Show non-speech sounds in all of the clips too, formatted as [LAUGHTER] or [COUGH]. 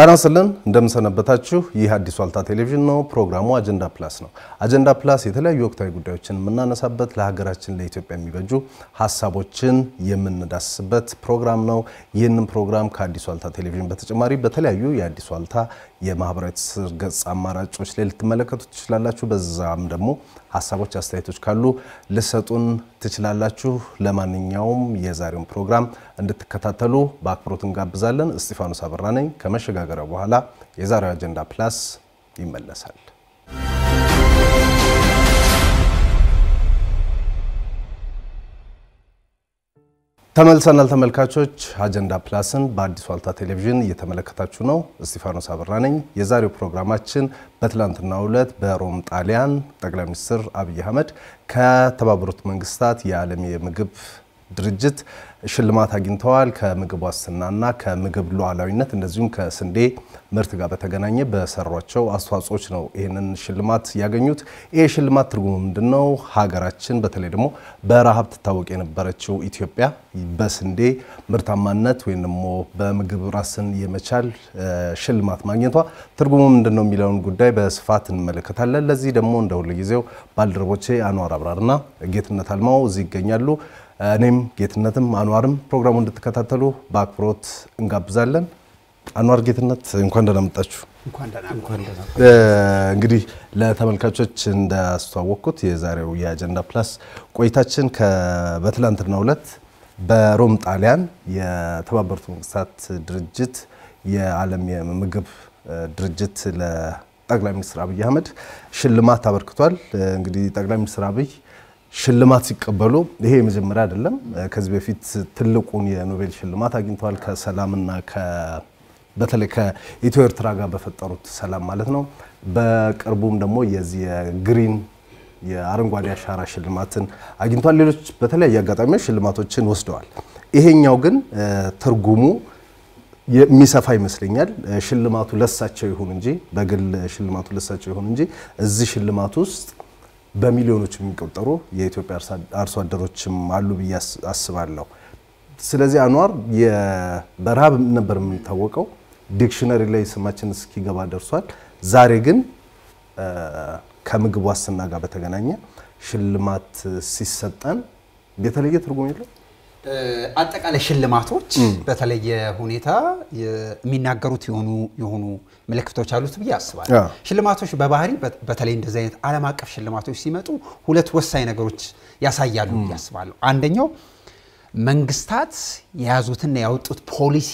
ጣና ስለን እንደምሰነበታችሁ። ይህ አዲሱ ዋልታ ቴሌቪዥን ነው። ፕሮግራሙ አጀንዳ ፕላስ ነው። አጀንዳ ፕላስ የተለያዩ ወቅታዊ ጉዳዮችን የምናነሳበት፣ ለሀገራችን ለኢትዮጵያ የሚበጁ ሀሳቦችን የምንዳስስበት ፕሮግራም ነው። ይህንን ፕሮግራም ከአዲሱ ዋልታ ቴሌቪዥን በተጨማሪ በተለያዩ የአዲሱ ዋልታ የማህበራዊ ትስስር ገጽ አማራጮች ላይ ልትመለከቱ ትችላላችሁ። በዛም ደግሞ ሀሳቦች፣ አስተያየቶች ካሉ ልሰጡን ትችላላችሁ። ለማንኛውም የዛሬውን ፕሮግራም እንድትከታተሉ በአክብሮት እንጋብዛለን። እስጢፋኖስ አበራ ነኝ። ከመሸጋገሪያ በኋላ የዛሬው አጀንዳ ፕላስ ይመለሳል። ተመልሰናል ተመልካቾች። አጀንዳ ፕላስን በአዲስ ዋልታ ቴሌቪዥን እየተመለከታችሁ ነው። እስጢፋኖስ አበራ ነኝ። የዛሬው ፕሮግራማችን በትላንትናው ዕለት በሮም ጣሊያን ጠቅላይ ሚኒስትር አብይ አህመድ ከተባበሩት መንግስታት የዓለም የምግብ ድርጅት ሽልማት አግኝተዋል። ከምግብ ዋስትናና ከምግብ ሉዓላዊነት እንደዚሁም ከስንዴ ምርት ጋር በተገናኘ በሰሯቸው አስተዋጽኦች ነው ይህንን ሽልማት ያገኙት። ይህ ሽልማት ትርጉሙ ምንድን ነው? ሀገራችን በተለይ ደግሞ በረሃብ ትታወቅ የነበረችው ኢትዮጵያ በስንዴ ምርታማነት ወይም ደግሞ በምግብ ራስን የመቻል ሽልማት ማግኘቷ ትርጉሙ ምንድን ነው የሚለውን ጉዳይ በስፋት እንመለከታለን። ለዚህ ደግሞ እንደ ሁልጊዜው ባልደረቦቼ አኗር አብራርና ጌትነት አልማው እዚህ ይገኛሉ። እኔም ጌትነትም አንዋርም ፕሮግራሙን እንድትከታተሉ በአክብሮት እንጋብዛለን። አኗር ጌትነት እንኳን ደህና መጣችሁ። እንግዲህ ለተመልካቾች እንዳስተዋወቅኩት የዛሬው የአጀንዳ ፕላስ ቆይታችን በትላንትናው ዕለት በሮም ጣሊያን የተባበሩት መንግስታት ድርጅት የዓለም የምግብ ድርጅት ለጠቅላይ ሚኒስትር አብይ አህመድ ሽልማት አበርክቷል። እንግዲህ ጠቅላይ ሚኒስትር አብይ ሽልማት ሲቀበሉ ይሄ የመጀመሪያ አይደለም። ከዚህ በፊት ትልቁን የኖቤል ሽልማት አግኝተዋል። ከሰላምና በተለይ ከኢትዮ ኤርትራ ጋር በፈጠሩት ሰላም ማለት ነው። በቅርቡም ደግሞ የዚህ የግሪን የአረንጓዴ አሻራ ሽልማትን አግኝተዋል። ሌሎች በተለያየ አጋጣሚዎች ሽልማቶችን ወስደዋል። ይሄኛው ግን ትርጉሙ የሚሰፋ ይመስለኛል። ሽልማቱ ለሳቸው ይሁን እንጂ በግል ሽልማቱ ለሳቸው ይሁን እንጂ እዚህ ሽልማት ውስጥ በሚሊዮኖች የሚቆጠሩ የኢትዮጵያ አርሶ አደሮችም አሉ ብዬ አስባለሁ። ስለዚህ አኗር በረሃብ ነበር የምንታወቀው። ዲክሽነሪ ላይ ስማችን እስኪገባ ደርሷል። ዛሬ ግን ከምግብ ዋስትና ጋር በተገናኘ ሽልማት ሲሰጠን የተለየ ትርጉም የለው አጠቃላይ ሽልማቶች በተለየ ሁኔታ የሚናገሩት የሆኑ የሆኑ ምልክቶች አሉት ብዬ አስባለሁ። ሽልማቶች በባህሪ በተለይ እንደዚህ አይነት ዓለም አቀፍ ሽልማቶች ሲመጡ ሁለት ወሳኝ ነገሮች ያሳያሉ ብዬ አስባለሁ። አንደኛው መንግስታት የያዙትና ያወጡት ፖሊሲ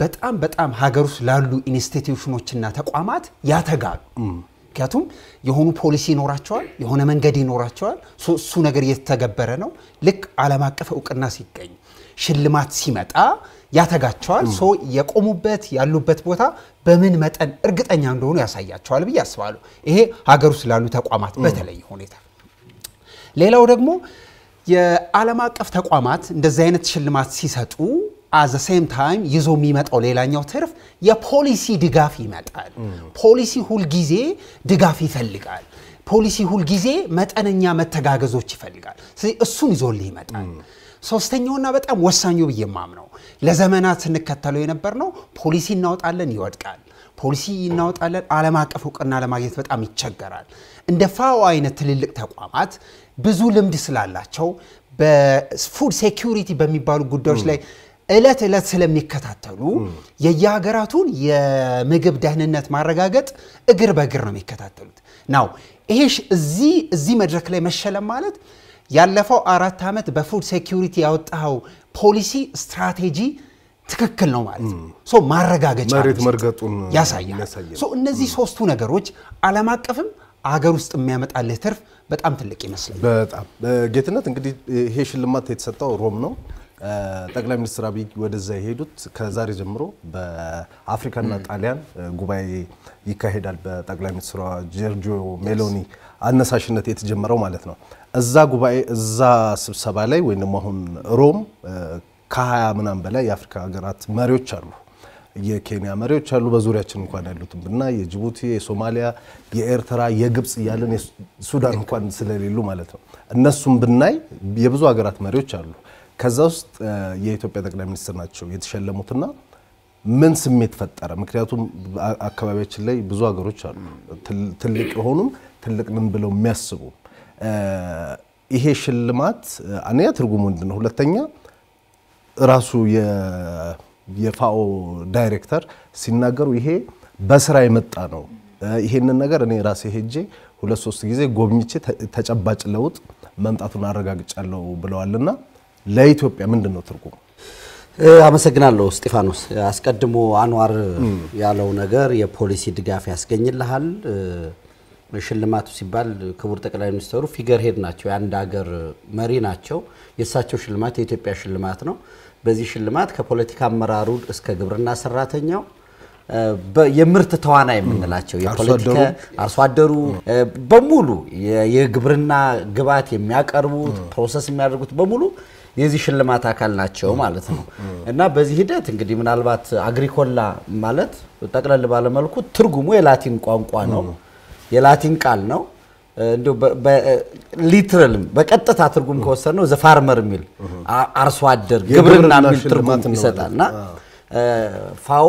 በጣም በጣም ሀገር ውስጥ ላሉ ኢንስቲትዩሽኖችና ተቋማት ያተጋሉ። ምክንያቱም የሆኑ ፖሊሲ ይኖራቸዋል፣ የሆነ መንገድ ይኖራቸዋል። እሱ ነገር እየተገበረ ነው። ልክ ዓለም አቀፍ እውቅና ሲገኝ ሽልማት ሲመጣ ያተጋቸዋል። ሶ የቆሙበት ያሉበት ቦታ በምን መጠን እርግጠኛ እንደሆኑ ያሳያቸዋል ብዬ አስባለሁ። ይሄ ሀገር ውስጥ ላሉ ተቋማት በተለይ ሁኔታ። ሌላው ደግሞ የዓለም አቀፍ ተቋማት እንደዚህ አይነት ሽልማት ሲሰጡ አዘ ሴም ታይም ይዞ የሚመጣው ሌላኛው ትርፍ የፖሊሲ ድጋፍ ይመጣል። ፖሊሲ ሁልጊዜ ድጋፍ ይፈልጋል። ፖሊሲ ሁልጊዜ መጠነኛ መተጋገዞች ይፈልጋል። ስለዚህ እሱን ይዞልህ ይመጣል። ሶስተኛውና በጣም ወሳኙ ብዬ የማምነው ለዘመናት ስንከተለው የነበር ፖሊሲ እናወጣለን፣ ይወድቃል። ፖሊሲ እናወጣለን፣ ዓለም አቀፍ እውቅና ለማግኘት በጣም ይቸገራል። እንደ ፋኦ አይነት ትልልቅ ተቋማት ብዙ ልምድ ስላላቸው በፉድ ሴኪሪቲ በሚባሉ ጉዳዮች ላይ እለት እለት ስለሚከታተሉ የየሀገራቱን የምግብ ደህንነት ማረጋገጥ እግር በእግር ነው የሚከታተሉት። ናው ይሄ እዚህ እዚህ መድረክ ላይ መሸለም ማለት ያለፈው አራት ዓመት በፉድ ሴኪሪቲ ያወጣኸው ፖሊሲ ስትራቴጂ ትክክል ነው ማለት ማረጋገጫ መሬት መርገጡን ያሳያል። እነዚህ ሶስቱ ነገሮች ዓለም አቀፍም አገር ውስጥ የሚያመጣልህ ትርፍ በጣም ትልቅ ይመስላል። በጣም ጌትነት፣ እንግዲህ ይሄ ሽልማት የተሰጠው ሮም ነው። ጠቅላይ ሚኒስትር አብይ ወደዛ የሄዱት ከዛሬ ጀምሮ በአፍሪካና ጣሊያን ጉባኤ ይካሄዳል በጠቅላይ ሚኒስትሯ ጆርጂዮ ሜሎኒ አነሳሽነት የተጀመረው ማለት ነው። እዛ ጉባኤ እዛ ስብሰባ ላይ ወይም ደሞ አሁን ሮም ከሀያ ምናምን በላይ የአፍሪካ ሀገራት መሪዎች አሉ። የኬንያ መሪዎች አሉ፣ በዙሪያችን እንኳን ያሉትም እና የጅቡቲ፣ የሶማሊያ፣ የኤርትራ፣ የግብፅ እያለን ሱዳን እንኳን ስለሌሉ ማለት ነው። እነሱም ብናይ የብዙ ሀገራት መሪዎች አሉ ከዛ ውስጥ የኢትዮጵያ ጠቅላይ ሚኒስትር ናቸው የተሸለሙትና ምን ስሜት ፈጠረ? ምክንያቱም አካባቢያችን ላይ ብዙ ሀገሮች አሉ፣ ትልቅ የሆኑም ትልቅ ምን ብለው የሚያስቡ ይሄ ሽልማት አንደኛ ትርጉሙ ምንድን ነው? ሁለተኛ ራሱ የፋኦ ዳይሬክተር ሲናገሩ ይሄ በስራ የመጣ ነው። ይሄንን ነገር እኔ ራሴ ሄጄ ሁለት ሶስት ጊዜ ጎብኝቼ ተጨባጭ ለውጥ መምጣቱን አረጋግጫለሁ ብለዋልና ለኢትዮጵያ ምንድን ነው ትርጉሙ? አመሰግናለሁ እስጢፋኖስ። አስቀድሞ አንዋር ያለው ነገር የፖሊሲ ድጋፍ ያስገኝልሃል። ሽልማቱ ሲባል ክቡር ጠቅላይ ሚኒስትሩ ፊገር ሄድ ናቸው፣ የአንድ ሀገር መሪ ናቸው። የእሳቸው ሽልማት የኢትዮጵያ ሽልማት ነው። በዚህ ሽልማት ከፖለቲካ አመራሩ እስከ ግብርና ሰራተኛው የምርት ተዋና የምንላቸው የፖለቲካ አርሶ አደሩ በሙሉ የግብርና ግብዓት የሚያቀርቡት ፕሮሰስ የሚያደርጉት በሙሉ የዚህ ሽልማት አካል ናቸው ማለት ነው እና በዚህ ሂደት እንግዲህ ምናልባት አግሪኮላ ማለት ጠቅለል ባለመልኩ ትርጉሙ የላቲን ቋንቋ ነው፣ የላቲን ቃል ነው። እንዲሁ ሊትራልም በቀጥታ ትርጉም ከወሰድ ነው ዘፋርመር የሚል አርሶ አደር ግብርና የሚል ትርጉም ይሰጣል እና ፋኦ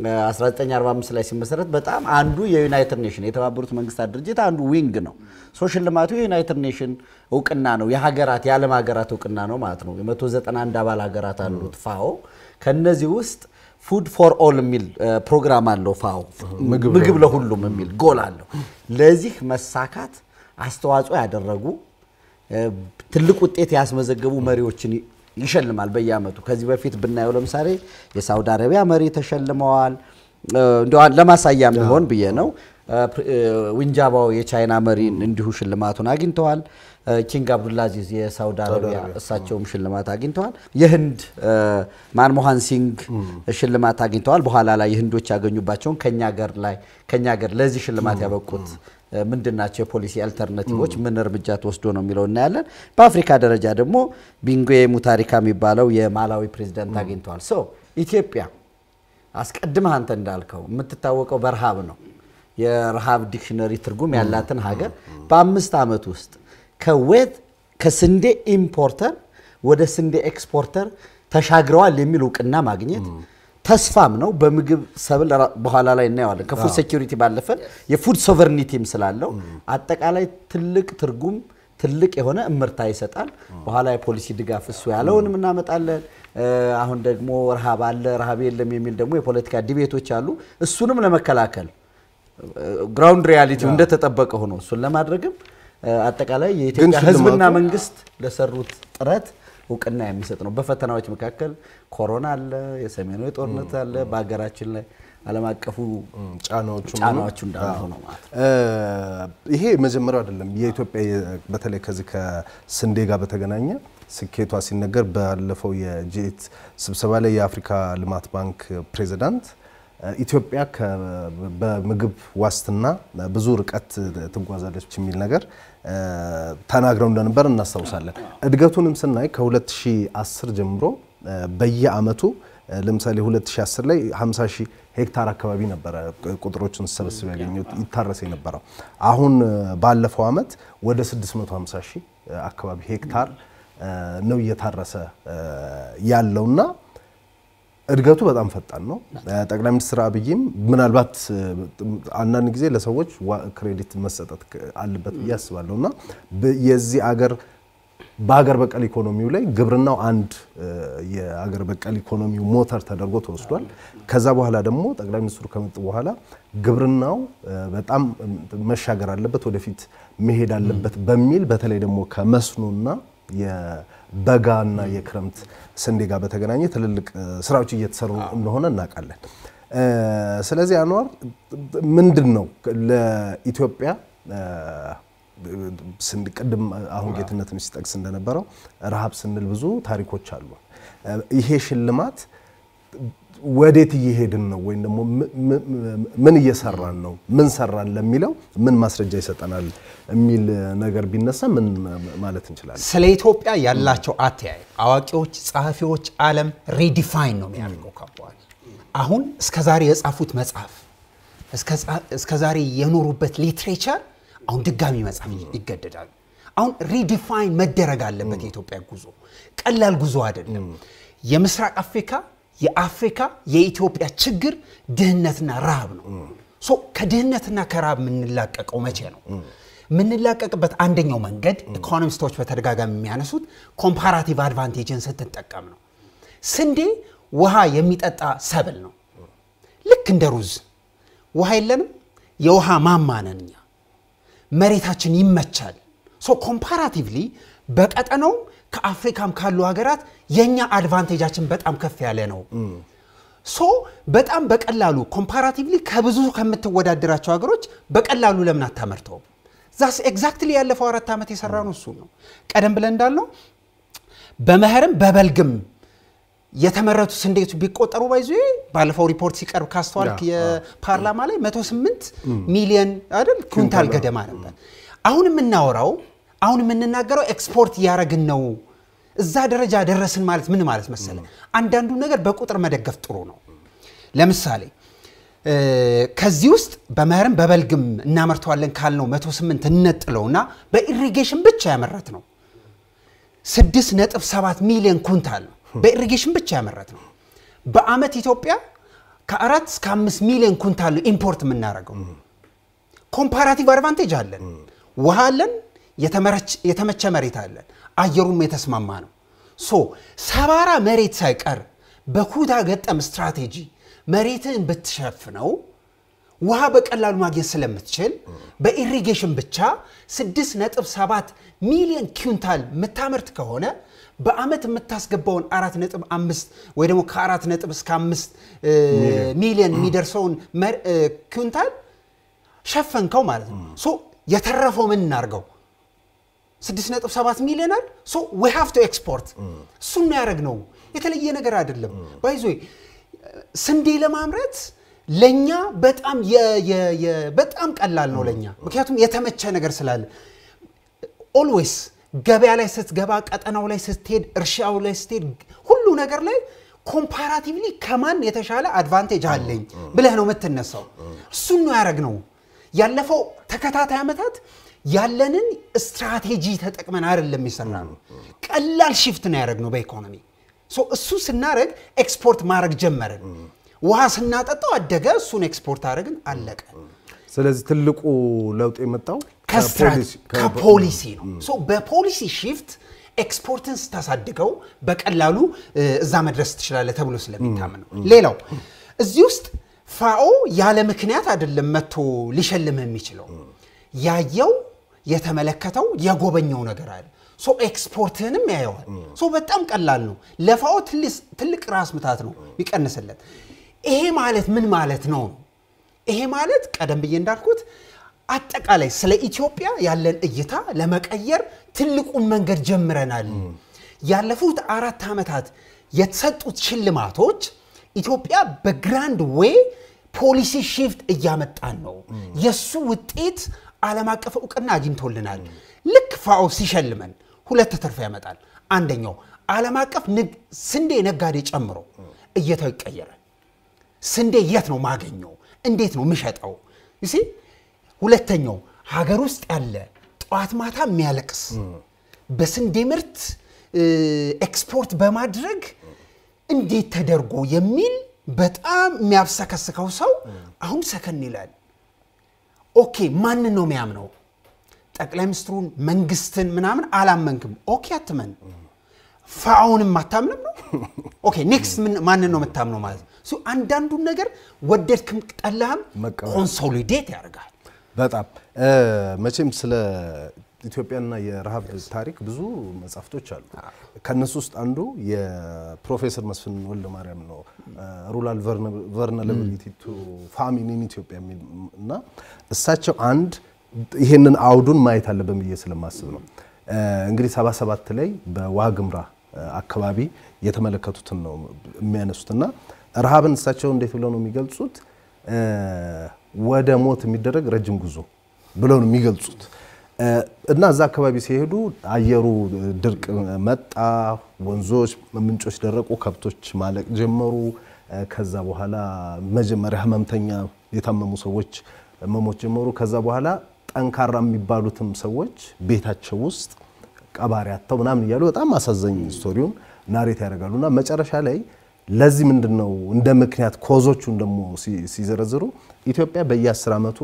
1945 ላይ ሲመሰረት በጣም አንዱ የዩናይትድ ኔሽን የተባበሩት መንግስታት ድርጅት አንዱ ዊንግ ነው። ሶሻል ሽልማቱ የዩናይትድ ኔሽን እውቅና ነው፣ የሀገራት የዓለም ሀገራት እውቅና ነው ማለት ነው። 191 አባል ሀገራት አሉት ፋኦ። ከነዚህ ውስጥ ፉድ ፎር ኦል የሚል ፕሮግራም አለው ፋኦ፣ ምግብ ለሁሉም የሚል ጎል አለው። ለዚህ መሳካት አስተዋጽኦ ያደረጉ ትልቅ ውጤት ያስመዘገቡ መሪዎችን ይሸልማል በየአመቱ። ከዚህ በፊት ብናየው ለምሳሌ የሳውዲ አረቢያ መሪ ተሸልመዋል። እንደ ለማሳያ የሚሆን ብዬ ነው። ዊንጃባው የቻይና መሪ እንዲሁ ሽልማቱን አግኝተዋል። ኪንግ አብዱላዚዝ የሳውዲ አረቢያ እሳቸውም ሽልማት አግኝተዋል። የህንድ ማንሞሃን ሲንግ ሽልማት አግኝተዋል። በኋላ ላይ የህንዶች ያገኙባቸውን ከኛ ገር ላይ ከኛ ገር ለዚህ ሽልማት ያበቁት ምንድን ናቸው የፖሊሲ አልተርናቲቮች፣ ምን እርምጃ ተወስዶ ነው የሚለው እናያለን። በአፍሪካ ደረጃ ደግሞ ቢንጉዌ ሙታሪካ የሚባለው የማላዊ ፕሬዚደንት አግኝተዋል። ሶ ኢትዮጵያ አስቀድመህ አንተ እንዳልከው የምትታወቀው በረሃብ ነው። የረሃብ ዲክሽነሪ ትርጉም ያላትን ሀገር በአምስት ዓመት ውስጥ ከዌት ከስንዴ ኢምፖርተር ወደ ስንዴ ኤክስፖርተር ተሻግረዋል የሚል እውቅና ማግኘት ተስፋም ነው። በምግብ ሰብል በኋላ ላይ እናየዋለን። ከፉድ ሴኪሪቲ ባለፈ የፉድ ሶቨርኒቲም ስላለው mm. አጠቃላይ ትልቅ ትርጉም ትልቅ የሆነ እምርታ ይሰጣል። mm. በኋላ የፖሊሲ ድጋፍ እሱ ያለውንም mm. እናመጣለን። አሁን ደግሞ ረሃብ አለ፣ ረሃብ የለም የሚል ደግሞ የፖለቲካ ዲቤቶች አሉ። እሱንም ለመከላከል ግራውንድ ሪያሊቲው እንደተጠበቀ ሆኖ እሱን ለማድረግም አጠቃላይ የኢትዮጵያ ህዝብና መንግስት ለሰሩት ጥረት እውቅና የሚሰጥ ነው። በፈተናዎች መካከል ኮሮና አለ፣ የሰሜኑ ጦርነት አለ፣ በሀገራችን ላይ ዓለም አቀፉ ጫናዎቹ ጫናዎቹ እንዳሉ ነው ማለት ነው። ይሄ መጀመሪያው አይደለም። የኢትዮጵያ በተለይ ከዚህ ከስንዴ ጋር በተገናኘ ስኬቷ ሲነገር ባለፈው የጂኤት ስብሰባ ላይ የአፍሪካ ልማት ባንክ ፕሬዚዳንት ኢትዮጵያ በምግብ ዋስትና ብዙ ርቀት ትጓዛለች የሚል ነገር ተናግረው እንደነበር እናስታውሳለን። እድገቱንም ስናይ ከ2010 ጀምሮ በየአመቱ ለምሳሌ 2010 ላይ 50 ሺህ ሄክታር አካባቢ ነበረ ቁጥሮችን ስሰበስብ ያገኘሁት ይታረስ የነበረው። አሁን ባለፈው አመት ወደ 650 ሺህ አካባቢ ሄክታር ነው እየታረሰ ያለውና እድገቱ በጣም ፈጣን ነው። ጠቅላይ ሚኒስትር አብይም ምናልባት አንዳንድ ጊዜ ለሰዎች ክሬዲት መሰጠት አለበት ብዬ አስባለሁ እና የዚህ አገር በሀገር በቀል ኢኮኖሚው ላይ ግብርናው አንድ የሀገር በቀል ኢኮኖሚው ሞተር ተደርጎ ተወስዷል። ከዛ በኋላ ደግሞ ጠቅላይ ሚኒስትሩ ከመጡ በኋላ ግብርናው በጣም መሻገር አለበት፣ ወደፊት መሄድ አለበት በሚል በተለይ ደግሞ ከመስኖና የበጋና የክረምት ስንዴ ጋር በተገናኘ ትልልቅ ስራዎች እየተሰሩ እንደሆነ እናውቃለን። ስለዚህ አኗር ምንድን ነው ለኢትዮጵያ ቅድም አሁን ጌትነትን ሲጠቅስ እንደነበረው ረሃብ ስንል ብዙ ታሪኮች አሉ። ይሄ ሽልማት ወዴት እየሄድን ነው ወይም ደግሞ ምን እየሰራን ነው፣ ምን ሰራን ለሚለው ምን ማስረጃ ይሰጠናል የሚል ነገር ቢነሳ ምን ማለት እንችላለን? ስለ ኢትዮጵያ ያላቸው አተያይ አዋቂዎች፣ ጸሐፊዎች ዓለም ሪዲፋይን ነው የሚያደርገው ከበዋል። አሁን እስከዛሬ የጻፉት መጽሐፍ እስከዛሬ የኖሩበት ሊትሬቸር አሁን ድጋሚ መጽሐፍ ይገደዳሉ። አሁን ሪዲፋይን መደረግ አለበት የኢትዮጵያ ጉዞ። ቀላል ጉዞ አይደለም። የምስራቅ አፍሪካ የአፍሪካ የኢትዮጵያ ችግር ድህነትና ረሃብ ነው። ከድህነትና ከረሃብ የምንላቀቀው መቼ ነው? የምንላቀቅበት አንደኛው መንገድ ኢኮኖሚስቶች በተደጋጋሚ የሚያነሱት ኮምፓራቲቭ አድቫንቴጅን ስትጠቀም ነው። ስንዴ ውሃ የሚጠጣ ሰብል ነው። ልክ እንደ ሩዝ ውሃ የለንም፣ የውሃ ማማ ነን እኛ። መሬታችን ይመቻል። ሶ ኮምፓራቲቭሊ በቀጠናውም ከአፍሪካም ካሉ ሀገራት የኛ አድቫንቴጃችን በጣም ከፍ ያለ ነው። ሶ በጣም በቀላሉ ኮምፓራቲቭሊ ከብዙ ከምትወዳደራቸው ሀገሮች በቀላሉ ለምን አታመርተውም? ዛስ ኤግዛክትሊ ያለፈው አራት ዓመት የሰራ ነው እሱ ነው። ቀደም ብለን እንዳልነው በመኸርም በበልግም የተመረቱ ስንዴቱ ቢቆጠሩ ባይዙ ባለፈው ሪፖርት ሲቀርብ ካስተዋልክ የፓርላማ ላይ 108 ሚሊዮን አይደል ኩንታል ገደማ ነበር። አሁን የምናወራው አሁን የምንናገረው ኤክስፖርት እያደረግን ነው። እዛ ደረጃ ደረስን ማለት ምን ማለት መሰለ፣ አንዳንዱ ነገር በቁጥር መደገፍ ጥሩ ነው። ለምሳሌ ከዚህ ውስጥ በመኸርም በበልግም እናመርተዋለን ካልነው 108 እንነጥለውና በኢሪጌሽን ብቻ ያመረት ነው 6.7 ሚሊዮን ኩንታል ነው። በኢሪጌሽን ብቻ ያመረት ነው። በአመት ኢትዮጵያ ከአራት እስከ አምስት ሚሊዮን ኩንታል ነው ኢምፖርት የምናደርገው። ኮምፓራቲቭ አድቫንቴጅ አለን፣ ውሃ አለን፣ የተመቸ መሬት አለን። አየሩም የተስማማ ነው። ሶ ሰባራ መሬት ሳይቀር በኩታ ገጠም ስትራቴጂ መሬትን ብትሸፍነው ውሃ በቀላሉ ማግኘት ስለምትችል በኢሪጌሽን ብቻ 6.7 ሚሊዮን ኪንታል የምታመርት ከሆነ በአመት የምታስገባውን 4.5 ወይ ደግሞ ከ4 እስከ 5 ሚሊዮን የሚደርሰውን ኪንታል ሸፈንከው ማለት ነው። የተረፈው ምን እናርገው? 6.7 ሚሊዮናል ሶ ዊ ሃቭ ቱ ኤክስፖርት እሱን ነው የተለየ ነገር አይደለም። ባይዞ ስንዴ ለማምረት ለኛ በጣም በጣም ቀላል ነው ለኛ፣ ምክንያቱም የተመቸ ነገር ስላለ ኦልዌይስ ገበያ ላይ ስትገባ፣ ቀጠናው ላይ ስትሄድ፣ እርሻው ላይ ስትሄድ፣ ሁሉ ነገር ላይ ኮምፓራቲቭሊ ከማን የተሻለ አድቫንቴጅ አለኝ ብለህ ነው የምትነሳው። እሱን ነው ነው ያለፈው ተከታታይ ዓመታት ያለንን ስትራቴጂ ተጠቅመን አይደለም የሰራ ነው። ቀላል ሽፍት ነው ያደረግነው በኢኮኖሚ እሱ ስናደረግ ኤክስፖርት ማድረግ ጀመርን። ውሃ ስናጠጣው አደገ፣ እሱን ኤክስፖርት አድረግን፣ አለቀ። ስለዚህ ትልቁ ለውጥ የመጣው ከፖሊሲ ነው። በፖሊሲ ሽፍት ኤክስፖርትን ስታሳድገው በቀላሉ እዛ መድረስ ትችላለህ ተብሎ ስለሚታመን ነው። ሌላው እዚህ ውስጥ ፋኦ ያለ ምክንያት አይደለም መጥቶ ሊሸልምህ የሚችለው ያየው የተመለከተው የጎበኘው ነገር አለ ሶ ኤክስፖርትህንም ያየዋል። ሶ በጣም ቀላል ነው። ለፋኦ ትልቅ ራስ ምታት ነው ይቀንስለት። ይሄ ማለት ምን ማለት ነው? ይሄ ማለት ቀደም ብዬ እንዳልኩት አጠቃላይ ስለ ኢትዮጵያ ያለን እይታ ለመቀየር ትልቁን መንገድ ጀምረናል። ያለፉት አራት ዓመታት የተሰጡት ሽልማቶች ኢትዮጵያ በግራንድ ዌይ ፖሊሲ ሺፍት እያመጣን ነው። የእሱ ውጤት ዓለም አቀፍ እውቅና አግኝቶልናል። ልክ ፋኦ ሲሸልመን ሁለት ትርፍ ያመጣል። አንደኛው ዓለም አቀፍ ስንዴ ነጋዴ ጨምሮ እየተው ይቀየረ ስንዴ የት ነው ማገኘው? እንዴት ነው ምሸጠው? ይ ሁለተኛው ሀገር ውስጥ ያለ ጠዋት ማታ የሚያለቅስ በስንዴ ምርት ኤክስፖርት በማድረግ እንዴት ተደርጎ የሚል በጣም የሚያብሰከስከው ሰው አሁን ሰከን ይላል። ኦኬ ማንን ነው የሚያምነው? ጠቅላይ ሚኒስትሩን፣ መንግስትን ምናምን አላመንክም። ኦኬ አትመን። ፈአውንም አታምንም ነው። [LAUGHS] ኦኬ ኔክስት ማንን ነው የምታምነው ማለት ነው። አንዳንዱን ነገር ወደድክም ጠላህም ኮንሶሊዴት ያደርጋል። በጣም መቼም ስለ ኢትዮጵያና የረሃብ ታሪክ ብዙ መጽሐፍቶች አሉ። ከነሱ ውስጥ አንዱ የፕሮፌሰር መስፍን ወልደ ማርያም ነው ሩራል ቨርነለብሊቲ ቱ ፋሚን ኢን ኢትዮጵያ የሚል እና እሳቸው አንድ ይሄንን አውዱን ማየት አለብን ብዬ ስለማስብ ነው እንግዲህ 77 ላይ በዋግምራ አካባቢ የተመለከቱትን ነው እና ረሃብን እሳቸው እንዴት ብለው ነው የሚገልጹት? ወደ ሞት የሚደረግ ረጅም ጉዞ ብለው ነው የሚገልጹት። እና እዛ አካባቢ ሲሄዱ አየሩ ድርቅ መጣ፣ ወንዞች፣ ምንጮች ደረቁ፣ ከብቶች ማለቅ ጀመሩ። ከዛ በኋላ መጀመሪያ ህመምተኛ የታመሙ ሰዎች መሞት ጀመሩ። ከዛ በኋላ ጠንካራ የሚባሉትም ሰዎች ቤታቸው ውስጥ ቀባሪ አጥተው ምናምን እያሉ በጣም አሳዘኝ ስቶሪውን ናሬት ያደርጋሉ እና መጨረሻ ላይ ለዚህ ምንድን ነው እንደ ምክንያት ኮዞቹን ደግሞ ሲዘረዝሩ ኢትዮጵያ በየ10 ዓመቱ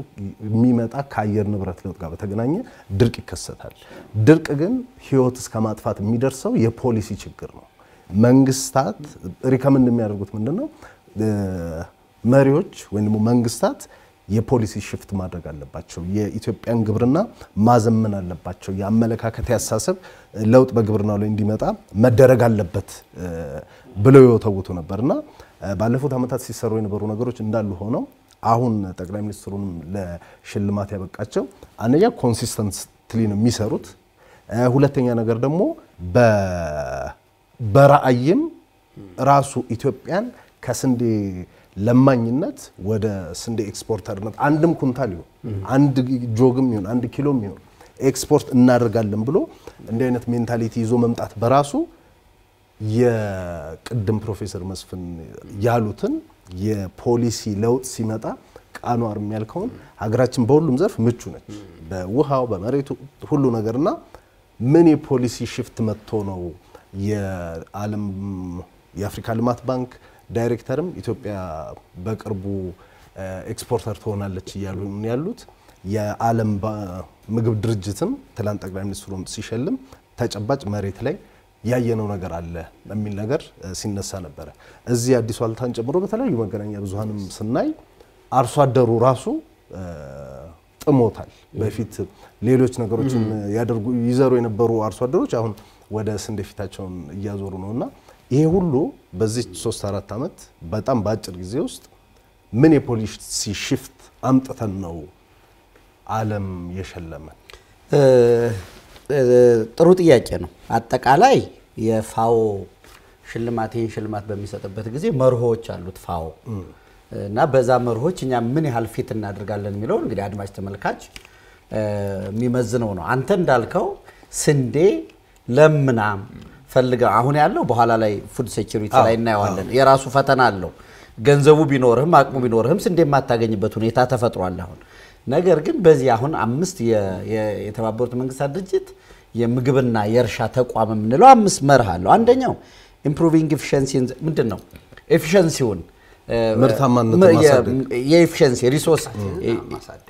የሚመጣ ከአየር ንብረት ለውጥ ጋር በተገናኘ ድርቅ ይከሰታል። ድርቅ ግን ህይወት እስከ ማጥፋት የሚደርሰው የፖሊሲ ችግር ነው። መንግስታት ሪከመንድ የሚያደርጉት ምንድን ነው? መሪዎች ወይም ደግሞ መንግስታት የፖሊሲ ሽፍት ማድረግ አለባቸው። የኢትዮጵያን ግብርና ማዘመን አለባቸው። የአመለካከት ያሳሰብ ለውጥ በግብርናው ላይ እንዲመጣ መደረግ አለበት ብለው የወተውቱ ነበር እና ባለፉት ዓመታት ሲሰሩ የነበሩ ነገሮች እንዳሉ ሆነው አሁን ጠቅላይ ሚኒስትሩንም ለሽልማት ያበቃቸው አንደኛ ኮንሲስተንትሊ ነው የሚሰሩት። ሁለተኛ ነገር ደግሞ በራዕይም ራሱ ኢትዮጵያን ከስንዴ ለማኝነት ወደ ስንዴ ኤክስፖርተርነት አንድም ኩንታል ይሁን አንድ ጆግም ይሁን አንድ ኪሎም ይሁን ኤክስፖርት እናደርጋለን ብሎ እንዲህ አይነት ሜንታሊቲ ይዞ መምጣት በራሱ የቅድም ፕሮፌሰር መስፍን ያሉትን የፖሊሲ ለውጥ ሲመጣ ቃኗር የሚያልከውን ሀገራችን በሁሉም ዘርፍ ምቹ ነች፣ በውሃው በመሬቱ ሁሉ ነገርና ምን የፖሊሲ ሽፍት መጥቶ ነው የዓለም የአፍሪካ ልማት ባንክ ዳይሬክተርም ኢትዮጵያ በቅርቡ ኤክስፖርተር ትሆናለች እያሉ ያሉት የዓለም ምግብ ድርጅትም ትላንት ጠቅላይ ሚኒስትሩም ሲሸልም ተጨባጭ መሬት ላይ ያየነው ነገር አለ የሚል ነገር ሲነሳ ነበረ። እዚህ አዲስ አበባን ጨምሮ በተለያዩ መገናኛ ብዙሀንም ስናይ አርሶ አደሩ ራሱ ጥሞታል። በፊት ሌሎች ነገሮችን ያደርጉ ይዘሩ የነበሩ አርሶ አደሮች አሁን ወደ ስንዴ ፊታቸውን እያዞሩ እና ይሄ ሁሉ በዚህ ሶስት አራት ዓመት በጣም በአጭር ጊዜ ውስጥ ምን የፖሊሲ ሽፍት አምጥተን ነው ዓለም የሸለመን? ጥሩ ጥያቄ ነው። አጠቃላይ የፋኦ ሽልማት ይህን ሽልማት በሚሰጥበት ጊዜ መርሆዎች አሉት ፋኦ እና በዛ መርሆች እኛ ምን ያህል ፊት እናደርጋለን የሚለውን እንግዲህ አድማጭ ተመልካች የሚመዝነው ነው። አንተ እንዳልከው ስንዴ ለምናም ፈልገ አሁን ያለው በኋላ ላይ ፉድ ሴኪሪቲ ላይ እናየዋለን። የራሱ ፈተና አለው። ገንዘቡ ቢኖርህም አቅሙ ቢኖርህም ስንዴ የማታገኝበት ሁኔታ ተፈጥሯል አሁን። ነገር ግን በዚህ አሁን አምስት የተባበሩት መንግስታት ድርጅት የምግብና የእርሻ ተቋም የምንለው አምስት መርህ አለው። አንደኛው ኢምፕሩቪንግ ኤፊሽንሲ ምንድን ነው? ኤፊሽንሲውን የኤፊሽንሲ ሪሶርስ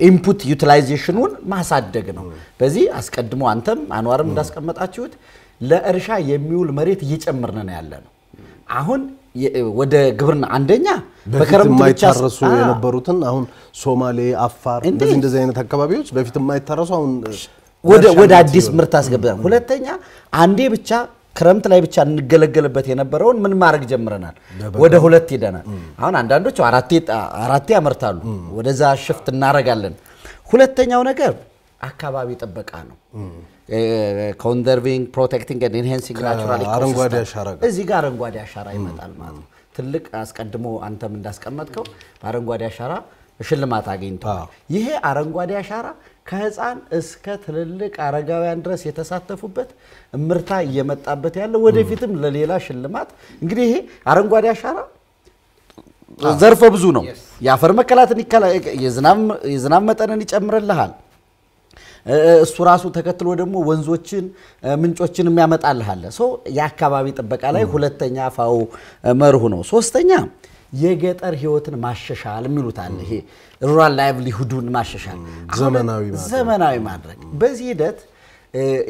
ኢንፑት ዩቲላይዜሽኑን ማሳደግ ነው። በዚህ አስቀድሞ አንተም አንዋርም እንዳስቀመጣችሁት ለእርሻ የሚውል መሬት እየጨመርን ነው ያለ ነው። አሁን ወደ ግብርና አንደኛ በክረምት የማይታረሱ የነበሩትን አሁን ሶማሌ፣ አፋር እንደዚህ እንደዚህ አይነት አካባቢዎች በፊት የማይታረሱ አሁን ወደ አዲስ ምርት አስገብተናል። ሁለተኛ አንዴ ብቻ ክረምት ላይ ብቻ እንገለገልበት የነበረውን ምን ማድረግ ጀምረናል፣ ወደ ሁለት ሄደናል። አሁን አንዳንዶቹ አራቴ ያመርታሉ፣ ወደዛ ሽፍት እናደርጋለን። ሁለተኛው ነገር አካባቢ ጥበቃ ነው። ኮንዘርቪንግ ፕሮቴክቲንግ ኤንድ ኤንሃንሲንግ ናቹራል አረንጓዴ አሻራ ጋር እዚህ ጋር አረንጓዴ አሻራ ይመጣል ማለት ነው። ትልቅ አስቀድሞ አንተም እንዳስቀመጥከው በአረንጓዴ አሻራ ሽልማት አግኝተዋል። ይሄ አረንጓዴ አሻራ ከህፃን እስከ ትልልቅ አረጋውያን ድረስ የተሳተፉበት እምርታ እየመጣበት ያለ ወደፊትም ለሌላ ሽልማት እንግዲህ ይሄ አረንጓዴ አሻራ ዘርፈ ብዙ ነው። የአፈር መከላትን የዝናብ መጠንን ይጨምርልሃል። እሱ ራሱ ተከትሎ ደግሞ ወንዞችን፣ ምንጮችን የሚያመጣልሃለ ሰው የአካባቢ ጥበቃ ላይ ሁለተኛ ፋው መርሁ ነው። ሶስተኛ የገጠር ህይወትን ማሸሻል የሚሉት አለ። ይሄ ሩራል ላይቭሊሁዱን ማሸሻል፣ ዘመናዊ ማድረግ። በዚህ ሂደት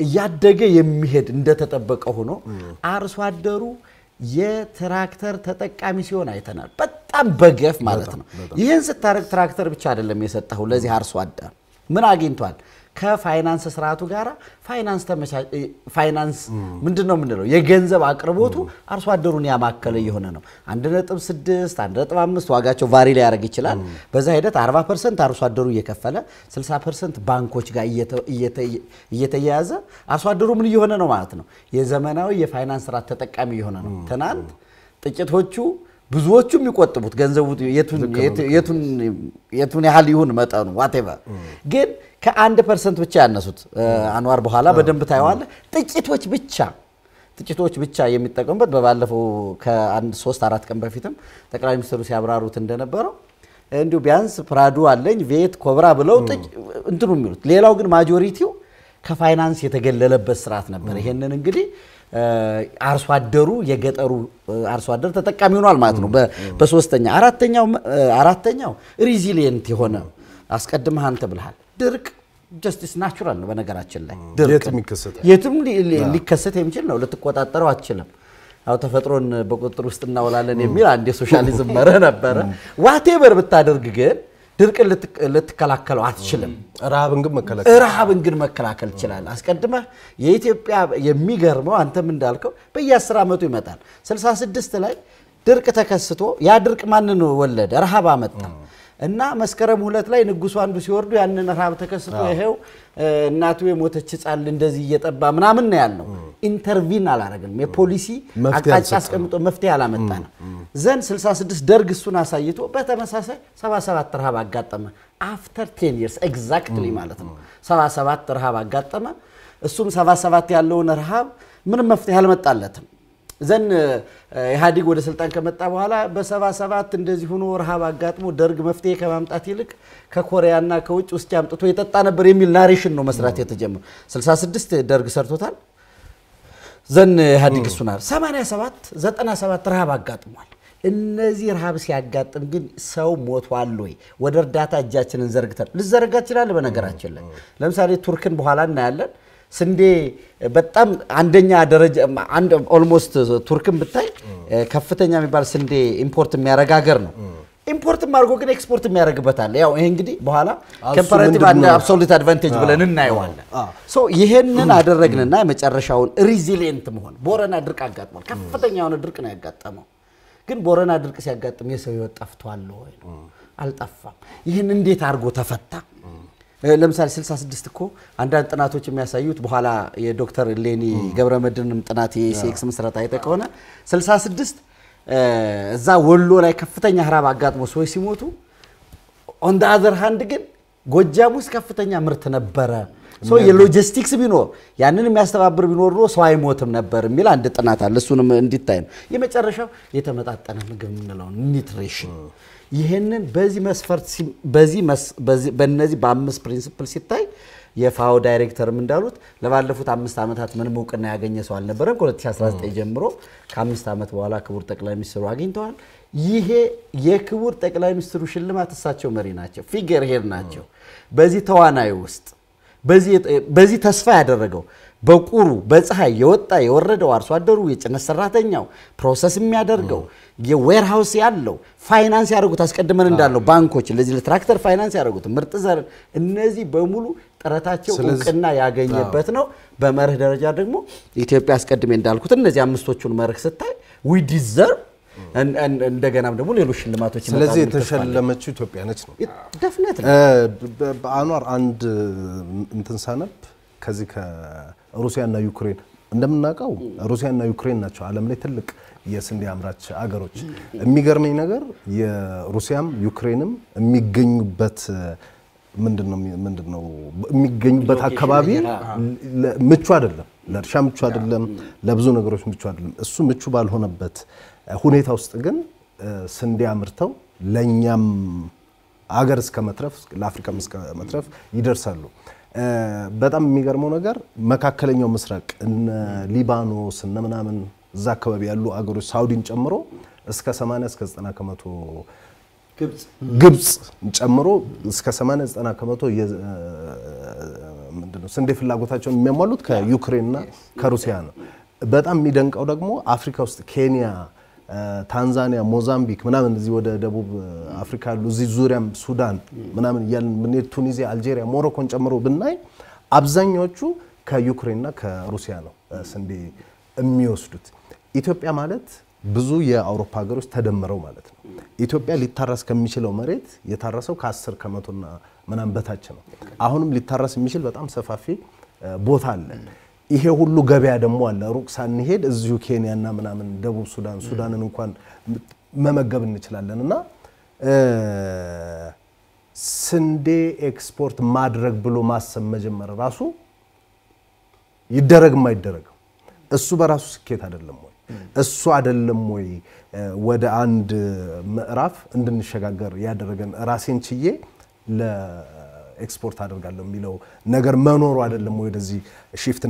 እያደገ የሚሄድ እንደተጠበቀ ሆኖ አርሶ አደሩ የትራክተር ተጠቃሚ ሲሆን አይተናል። በጣም በገፍ ማለት ነው። ይህን ስታደርግ ትራክተር ብቻ አይደለም የሰጠው ለዚህ አርሶ አደር ምን አግኝቷል? ከፋይናንስ ስርዓቱ ጋር ፋይናንስ ፋይናንስ ምንድን ነው የምንለው የገንዘብ አቅርቦቱ አርሶ አደሩን ያማከለ እየሆነ ነው። 1.6 1.5 ዋጋቸው ቫሪ ሊያደርግ ይችላል። በዛ ሂደት 40 ፐርሰንት አርሶ አደሩ እየከፈለ 60 ፐርሰንት ባንኮች ጋር እየተያያዘ አርሶ አደሩ ምን እየሆነ ነው ማለት ነው የዘመናዊ የፋይናንስ ስርዓት ተጠቃሚ እየሆነ ነው። ትናንት ጥቂቶቹ ብዙዎቹ የሚቆጥቡት ገንዘቡ የቱን ያህል ይሁን መጠኑ ዋቴቨር ግን ከአንድ ፐርሰንት ብቻ ያነሱት አንዋር በኋላ በደንብ ታየዋለ። ጥቂቶች ብቻ ጥቂቶች ብቻ የሚጠቀሙበት በባለፈው ከአንድ ሶስት አራት ቀን በፊትም ጠቅላይ ሚኒስትሩ ሲያብራሩት እንደነበረው እንዲሁ ቢያንስ ፕራዱ አለኝ ቬት ኮብራ ብለው እንትኑ የሚሉት ሌላው ግን ማጆሪቲው ከፋይናንስ የተገለለበት ስርዓት ነበር። ይሄንን እንግዲህ አርሶ አደሩ የገጠሩ አርሶ አደር ተጠቃሚ ሆኗል ማለት ነው። በሶስተኛ አራተኛው አራተኛው ሪዚሊየንት የሆነ አስቀድመህ አንተ ብልሃል ድርቅ ጀስቲስ ናቹራል ነው። በነገራችን ላይ የትም ሊከሰት የሚችል ነው። ልትቆጣጠረው አትችልም። ያው ተፈጥሮን በቁጥጥር ውስጥ እናውላለን የሚል አንድ የሶሻሊዝም መርህ ነበረ። ዋቴቨር ብታደርግ ግን ድርቅን ልትከላከለው አትችልም። ረሃብን ግን መከላከል ረሃብን ግን መከላከል ትችላለህ። አስቀድመህ የኢትዮጵያ የሚገርመው አንተም እንዳልከው በየአስር ዓመቱ ይመጣል። 66 ላይ ድርቅ ተከስቶ ያ ድርቅ ማንን ወለደ? ረሃብ አመጣ። እና መስከረም ሁለት ላይ ንጉሱ አንዱ ሲወርዱ ያንን ረሃብ ተከስቶ ይሄው እናቱ የሞተች ህጻን እንደዚህ እየጠባ ምናምን ነው ያለው። ኢንተርቪን አላረግንም። የፖሊሲ አቅጣጫ አስቀምጦ መፍትሄ አላመጣ ነው ዘንድ 66 ደርግ እሱን አሳይቶ በተመሳሳይ 77 ረሃብ አጋጠመ። አፍተር ቴን ይርስ ኤግዛክትሊ ማለት ነው 77 ረሃብ አጋጠመ። እሱም 77 ያለውን ረሃብ ምንም መፍትሄ አልመጣለትም። ዘን ኢህአዲግ ወደ ስልጣን ከመጣ በኋላ በሰባ ሰባት እንደዚህ ሆኖ ረሃብ አጋጥሞ ደርግ መፍትሄ ከማምጣት ይልቅ ከኮሪያና ከውጭ ውስጥ አምጥቶ የጠጣ ነበር የሚል ናሬሽን ነው መስራት የተጀመረው። 66 ደርግ ሰርቶታል። ዘን ኢህአዲግ እሱና 87 97 ረሃብ አጋጥሟል። እነዚህ ረሃብ ሲያጋጥም ግን ሰው ሞቷል ወይ? ወደ እርዳታ እጃችንን ዘርግተን ልዘረጋ ይችላል። በነገራችን ላይ ለምሳሌ ቱርክን በኋላ እናያለን። ስንዴ በጣም አንደኛ ደረጃ ኦልሞስት ቱርክን ብታይ ከፍተኛ የሚባል ስንዴ ኢምፖርት የሚያደርግ ሀገር ነው። ኢምፖርትም አድርጎ ግን ኤክስፖርት የሚያደርግበታል። ያው ይሄ እንግዲህ በኋላ ኮምፓራቲቭ አብሶሉት አድቫንቴጅ ብለን እናየዋለን። ይሄንን አደረግንና የመጨረሻውን ሪዚሊየንት መሆን ቦረና ድርቅ አጋጥሟል። ከፍተኛ የሆነ ድርቅ ነው ያጋጠመው። ግን ቦረና ድርቅ ሲያጋጥም የሰው ህይወት ጠፍቷል ወይ? አልጠፋም። ይህን እንዴት አድርጎ ተፈታ? ለምሳሌ 66 እኮ አንዳንድ ጥናቶች የሚያሳዩት በኋላ የዶክተር ሌኒ ገብረመድህንም ጥናት የሴክስ ምስረታ አይተ ከሆነ 66 እዛ ወሎ ላይ ከፍተኛ ረሃብ አጋጥሞ ሰዎች ሲሞቱ ኦን አዘር ሃንድ ግን ጎጃም ውስጥ ከፍተኛ ምርት ነበረ። የሎጂስቲክስ ቢኖር ያንን የሚያስተባብር ቢኖር ኖሮ ሰው አይሞትም ነበር የሚል አንድ ጥናት አለ። እሱንም እንዲታይ ነው። የመጨረሻው የተመጣጠነ ምግብ የምንለውን ኒትሬሽን ይህንን በዚህ መስፈርት በእነዚህ በአምስት ፕሪንስፕል ሲታይ የፋኦ ዳይሬክተርም እንዳሉት ለባለፉት አምስት ዓመታት ምንም እውቅና ያገኘ ሰው አልነበረም። ከ2019 ጀምሮ ከአምስት ዓመት በኋላ ክቡር ጠቅላይ ሚኒስትሩ አግኝተዋል። ይሄ የክቡር ጠቅላይ ሚኒስትሩ ሽልማት እሳቸው መሪ ናቸው፣ ፊገር ሄድ ናቸው። በዚህ ተዋናይ ውስጥ በዚህ ተስፋ ያደረገው በቁሩ በፀሐይ የወጣ የወረደው አርሶ አደሩ፣ የጭነት ሰራተኛው፣ ፕሮሰስ የሚያደርገው የዌርሃውስ ያለው ፋይናንስ ያደርጉት አስቀድመን እንዳለው ባንኮች ለዚህ ለትራክተር ፋይናንስ ያደርጉት ምርጥ ዘር፣ እነዚህ በሙሉ ጥረታቸው እውቅና ያገኘበት ነው። በመርህ ደረጃ ደግሞ ኢትዮጵያ አስቀድሜ እንዳልኩት እነዚህ አምስቶቹን መርህ ስታይ ዊ ዲዘርቭ እንደገናም ደግሞ ሌሎች ሽልማቶች። ስለዚህ የተሸለመችው ኢትዮጵያ ነች ነው ደፍነት ነው። በአኗር አንድ እንትን ሳነብ ከዚህ ሩሲያና ዩክሬን እንደምናውቀው ሩሲያና ዩክሬን ናቸው ዓለም ላይ ትልቅ የስንዴ አምራች አገሮች። የሚገርመኝ ነገር የሩሲያም ዩክሬንም የሚገኙበት ምንድን ነው የሚገኙበት አካባቢ ምቹ አይደለም፣ ለእርሻ ምቹ አይደለም፣ ለብዙ ነገሮች ምቹ አይደለም። እሱ ምቹ ባልሆነበት ሁኔታ ውስጥ ግን ስንዴ አምርተው ለእኛም አገር እስከ መትረፍ ለአፍሪካም እስከ መትረፍ ይደርሳሉ። በጣም የሚገርመው ነገር መካከለኛው ምስራቅ እነ ሊባኖስ እነ ምናምን እዛ አካባቢ ያሉ አገሮች ሳውዲን ጨምሮ እስከ 80 እስከ 90 ከመቶ ግብፅ ጨምሮ እስከ 80 90 ከመቶ ምንድነው ስንዴ ፍላጎታቸውን የሚያሟሉት ከዩክሬንና ከሩሲያ ነው። በጣም የሚደንቀው ደግሞ አፍሪካ ውስጥ ኬንያ ታንዛኒያ፣ ሞዛምቢክ ምናምን እዚህ ወደ ደቡብ አፍሪካ ያሉ እዚህ ዙሪያም ሱዳን ምናምን እያልን ቱኒዚያ፣ አልጄሪያ፣ ሞሮኮን ጨምሮ ብናይ አብዛኛዎቹ ከዩክሬንና ከሩሲያ ነው ስንዴ የሚወስዱት። ኢትዮጵያ ማለት ብዙ የአውሮፓ ሀገሮች ተደምረው ማለት ነው። ኢትዮጵያ ሊታረስ ከሚችለው መሬት የታረሰው ከአስር ከመቶና ምናምን በታች ነው። አሁንም ሊታረስ የሚችል በጣም ሰፋፊ ቦታ አለ። ይሄ ሁሉ ገበያ ደግሞ አለ። ሩቅ ሳንሄድ እዚሁ ኬንያና ምናምን ደቡብ ሱዳን ሱዳንን እንኳን መመገብ እንችላለን እና ስንዴ ኤክስፖርት ማድረግ ብሎ ማሰብ መጀመር ራሱ ይደረግ አይደረግም። እሱ በራሱ ስኬት አይደለም ወይ? እሱ አይደለም ወይ ወደ አንድ ምዕራፍ እንድንሸጋገር ያደረገን ራሴን ችዬ ኤክስፖርት አደርጋለሁ የሚለው ነገር መኖሩ አይደለም ወደዚህ ሺፍት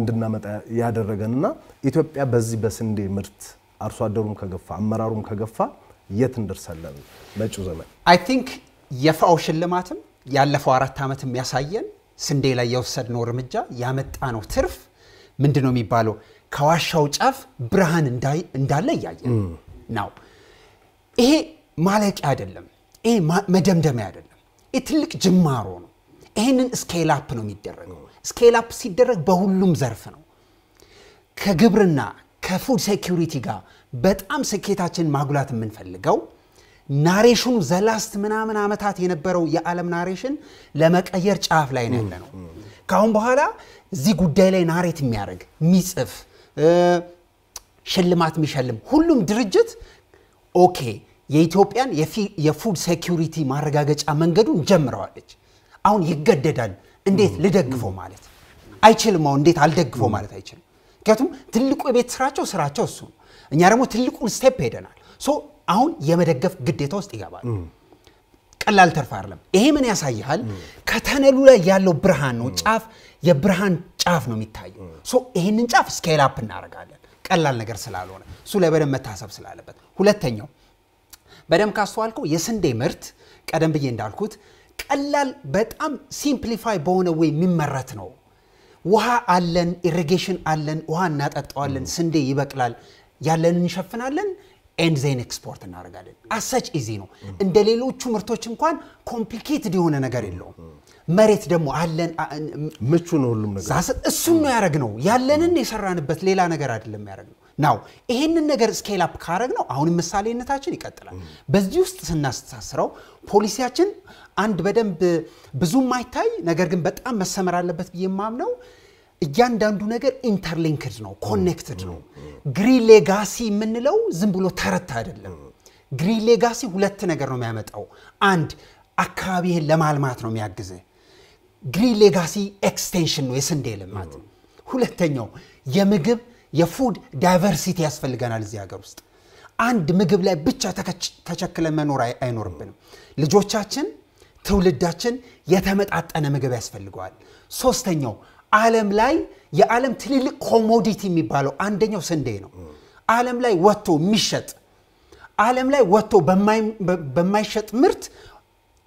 እንድናመጣ ያደረገን እና ኢትዮጵያ በዚህ በስንዴ ምርት አርሶ አደሩም ከገፋ አመራሩም ከገፋ የት እንደርሳለን መጪው ዘመን? አይ ቲንክ የፋኦ ሽልማትም ያለፈው አራት ዓመት የሚያሳየን ስንዴ ላይ የወሰድነው እርምጃ ያመጣ ነው ትርፍ ምንድን ነው የሚባለው ከዋሻው ጫፍ ብርሃን እንዳለ እያየ ነው። ይሄ ማለቂያ አይደለም። ይሄ መደምደሚያ አይደለም። የትልቅ ጅማሮ ነው። ይህንን ስኬላፕ ነው የሚደረገው። ስኬላፕ ሲደረግ በሁሉም ዘርፍ ነው። ከግብርና ከፉድ ሴኪሪቲ ጋር በጣም ስኬታችን ማጉላት የምንፈልገው ናሬሽኑ ዘላስት ምናምን ዓመታት የነበረው የዓለም ናሬሽን ለመቀየር ጫፍ ላይ ነው ያለ ነው። ከአሁን በኋላ እዚህ ጉዳይ ላይ ናሬት የሚያደርግ የሚጽፍ ሽልማት የሚሸልም ሁሉም ድርጅት ኦኬ የኢትዮጵያን የፉድ ሴኪሪቲ ማረጋገጫ መንገዱን ጀምረዋለች። አሁን ይገደዳል። እንዴት ልደግፈው ማለት አይችልም። አሁን እንዴት አልደግፈው ማለት አይችልም። ምክንያቱም ትልቁ የቤት ስራቸው ስራቸው እሱ ነው። እኛ ደግሞ ትልቁን ስቴፕ ሄደናል። ሶ አሁን የመደገፍ ግዴታ ውስጥ ይገባል። ቀላል ተርፍ አይደለም። ይሄ ምን ያሳይሃል? ከተነሉ ላይ ያለው ብርሃን ነው። ጫፍ የብርሃን ጫፍ ነው የሚታየው። ሶ ይህንን ጫፍ ስኬል አፕ እናደርጋለን። ቀላል ነገር ስላልሆነ እሱ ላይ በደንብ መታሰብ ስላለበት ሁለተኛው በደም ካስተዋልከው የስንዴ ምርት ቀደም ብዬ እንዳልኩት ቀላል በጣም ሲምፕሊፋይ በሆነ ወይ የሚመረት ነው። ውሃ አለን፣ ኢሪጌሽን አለን፣ ውሃ እናጠጣዋለን፣ ስንዴ ይበቅላል፣ ያለን እንሸፍናለን፣ ኤንድ ዜን ኤክስፖርት እናደርጋለን። አሰች ኢዚ ነው። እንደ ሌሎቹ ምርቶች እንኳን ኮምፕሊኬትድ የሆነ ነገር የለውም። መሬት ደግሞ አለን፣ ምቹ ነው ሁሉም ነገር። እሱን ነው ያደረግ ነው ያለንን የሰራንበት ሌላ ነገር አይደለም ያደረግ ነው። ነው። ይሄንን ነገር ስኬል አፕ ካረግ ነው አሁንም ምሳሌነታችን ይቀጥላል። በዚህ ውስጥ ስናስተሳስረው ፖሊሲያችን አንድ በደንብ ብዙ ማይታይ ነገር ግን በጣም መሰመር አለበት ብዬ የማምነው እያንዳንዱ ነገር ኢንተርሊንክድ ነው፣ ኮኔክትድ ነው። ግሪን ሌጋሲ የምንለው ዝም ብሎ ተረት አይደለም። ግሪን ሌጋሲ ሁለት ነገር ነው የሚያመጣው። አንድ አካባቢህን ለማልማት ነው የሚያግዝ ግሪን ሌጋሲ ኤክስቴንሽን ነው የስንዴ ልማት። ሁለተኛው የምግብ የፉድ ዳይቨርሲቲ ያስፈልገናል እዚህ ሀገር ውስጥ አንድ ምግብ ላይ ብቻ ተቸክለ መኖር አይኖርብንም ልጆቻችን ትውልዳችን የተመጣጠነ ምግብ ያስፈልገዋል ሶስተኛው አለም ላይ የዓለም ትልልቅ ኮሞዲቲ የሚባለው አንደኛው ስንዴ ነው አለም ላይ ወጥቶ የሚሸጥ አለም ላይ ወጥቶ በማይሸጥ ምርት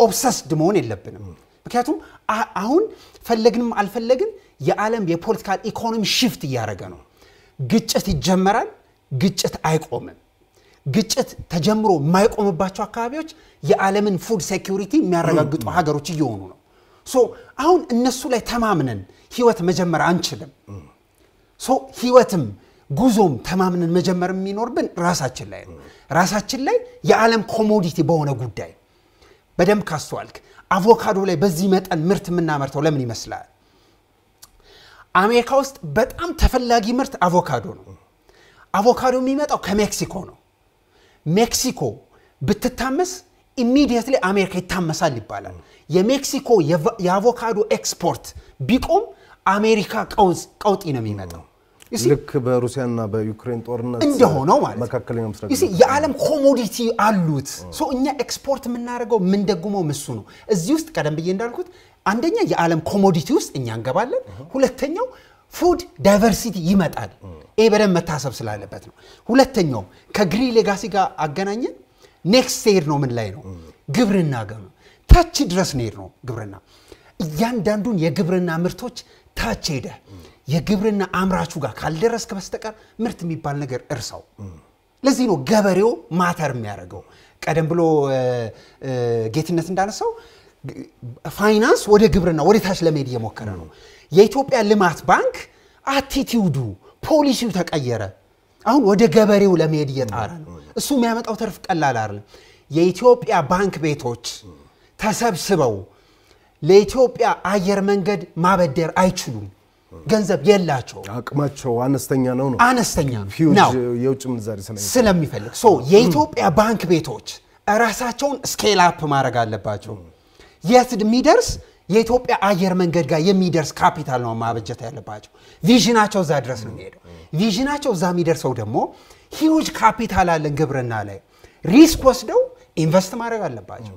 ኦብሰስድ መሆን የለብንም ምክንያቱም አሁን ፈለግንም አልፈለግን የዓለም የፖለቲካል ኢኮኖሚ ሽፍት እያደረገ ነው ግጭት ይጀመራል፣ ግጭት አይቆምም። ግጭት ተጀምሮ የማይቆምባቸው አካባቢዎች የዓለምን ፉድ ሴኪሪቲ የሚያረጋግጡ ሀገሮች እየሆኑ ነው። ሶ አሁን እነሱ ላይ ተማምነን ህይወት መጀመር አንችልም። ሶ ህይወትም ጉዞም ተማምነን መጀመር የሚኖርብን ራሳችን ላይ ነው። ራሳችን ላይ የዓለም ኮሞዲቲ በሆነ ጉዳይ በደንብ ካስተዋልክ አቮካዶ ላይ በዚህ መጠን ምርት የምናመርተው ለምን ይመስላል? አሜሪካ ውስጥ በጣም ተፈላጊ ምርት አቮካዶ ነው። አቮካዶ የሚመጣው ከሜክሲኮ ነው። ሜክሲኮ ብትታመስ ኢሚዲየትሊ አሜሪካ ይታመሳል ይባላል። የሜክሲኮ የአቮካዶ ኤክስፖርት ቢቆም አሜሪካ ቀውጥ ነው የሚመጣው። ልክ በሩሲያና በዩክሬን ጦርነት እንደሆነው ማለት መካከለኛ ምስራቅ የዓለም ኮሞዲቲ አሉት። እኛ ኤክስፖርት የምናደርገው የምንደጉመው ምሱ ነው። እዚህ ውስጥ ቀደም ብዬ እንዳልኩት አንደኛ የዓለም ኮሞዲቲ ውስጥ እኛ እንገባለን። ሁለተኛው ፉድ ዳይቨርሲቲ ይመጣል። ይሄ በደንብ መታሰብ ስላለበት ነው። ሁለተኛው ከግሪ ሌጋሲ ጋር አገናኘን። ኔክስት ሄድ ነው ምን ላይ ነው? ግብርና ገ ታች ድረስ ሄድ ነው ግብርና እያንዳንዱን የግብርና ምርቶች ታች ሄደ የግብርና አምራቹ ጋር ካልደረስክ በስተቀር ምርት የሚባል ነገር እርሳው። ለዚህ ነው ገበሬው ማተር የሚያደርገው። ቀደም ብሎ ጌትነት እንዳነሳው ፋይናንስ ወደ ግብርና ወደ ታች ለመሄድ እየሞከረ ነው። የኢትዮጵያ ልማት ባንክ አቲቲዩዱ ፖሊሲው ተቀየረ። አሁን ወደ ገበሬው ለመሄድ እየጣረ ነው። እሱ የሚያመጣው ትርፍ ቀላል አይደለም። የኢትዮጵያ ባንክ ቤቶች ተሰብስበው ለኢትዮጵያ አየር መንገድ ማበደር አይችሉም። ገንዘብ የላቸው አቅማቸው አነስተኛ ነው ነው አነስተኛ ነው የውጭ ምንዛሪ ስለሚፈልግ ሶ የኢትዮጵያ ባንክ ቤቶች ራሳቸውን ስኬል አፕ ማድረግ አለባቸው። የት የሚደርስ የኢትዮጵያ አየር መንገድ ጋር የሚደርስ ካፒታል ነው ማበጀት ያለባቸው። ቪዥናቸው እዛ ድረስ ነው የሚሄደው። ቪዥናቸው እዛ የሚደርሰው ደግሞ ሂውጅ ካፒታል አለን ግብርና ላይ ሪስክ ወስደው ኢንቨስት ማድረግ አለባቸው።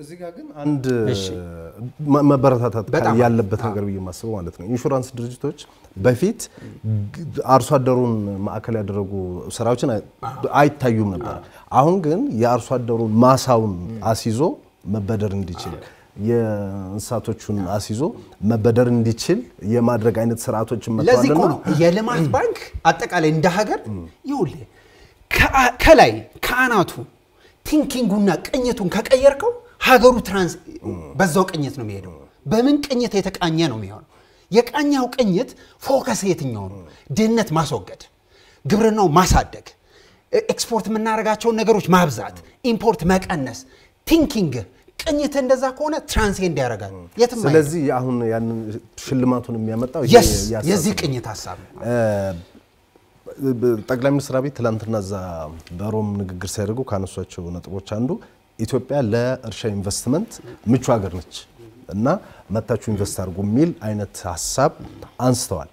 እዚህ ጋር ግን አንድ መበረታታት ያለበት ነገር ብዬ የማስበው ማለት ነው ኢንሹራንስ ድርጅቶች በፊት አርሶ አደሩን ማዕከል ያደረጉ ስራዎችን አይታዩም ነበር። አሁን ግን የአርሶ አደሩን ማሳውን አስይዞ መበደር እንዲችል የእንስሳቶቹን አስይዞ መበደር እንዲችል የማድረግ አይነት ስርዓቶችን መጥቷልና ለዚህ ነው የልማት ባንክ አጠቃላይ እንደ ሀገር ይውል ከላይ ከአናቱ ቲንኪንጉና ቅኝቱን ከቀየርከው ሀገሩ ትራንስ በዛው ቅኝት ነው የሚሄደው። በምን ቅኝት የተቃኘ ነው የሚሆነው? የቃኛው ቅኝት ፎከስ የትኛው ነው? ድህነት ማስወገድ፣ ግብርናው ማሳደግ፣ ኤክስፖርት የምናደርጋቸውን ነገሮች ማብዛት፣ ኢምፖርት መቀነስ፣ ቲንኪንግ ቅኝት እንደዛ ከሆነ ትራንሴንድ ያደርጋል ስለዚህ አሁን ያንን ሽልማቱን የሚያመጣው የዚህ ቅኝት ሀሳብ ነው። ጠቅላይ ሚኒስትር አብይ ትላንትና እዛ በሮም ንግግር ሲያደርጉ ካነሷቸው ነጥቦች አንዱ ኢትዮጵያ ለእርሻ ኢንቨስትመንት ምቹ ሀገር ነች እና መታችሁ ኢንቨስት አድርጉ የሚል አይነት ሀሳብ አንስተዋል።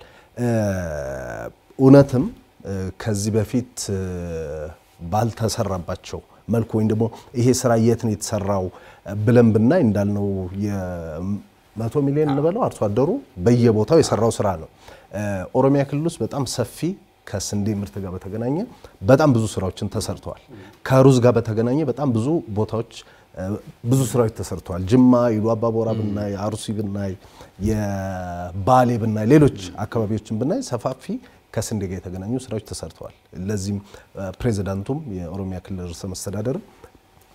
እውነትም ከዚህ በፊት ባልተሰራባቸው መልኩ ወይም ደግሞ ይሄ ስራ የት ነው የተሰራው ብለን ብናይ እንዳልነው የመቶ ሚሊዮን እንበለው አርሶ አደሩ በየቦታው የሰራው ስራ ነው። ኦሮሚያ ክልል ውስጥ በጣም ሰፊ ከስንዴ ምርት ጋር በተገናኘ በጣም ብዙ ስራዎችን ተሰርተዋል። ከሩዝ ጋር በተገናኘ በጣም ብዙ ቦታዎች ብዙ ስራዎች ተሰርተዋል። ጅማ፣ ኢሉ አባቦራ ብናይ፣ አሩሲ ብናይ፣ የባሌ ብናይ፣ ሌሎች አካባቢዎችን ብናይ ሰፋፊ ከስንዴ ጋር የተገናኙ ስራዎች ተሰርተዋል። ለዚህም ፕሬዚዳንቱም የኦሮሚያ ክልል ርዕሰ መስተዳደርም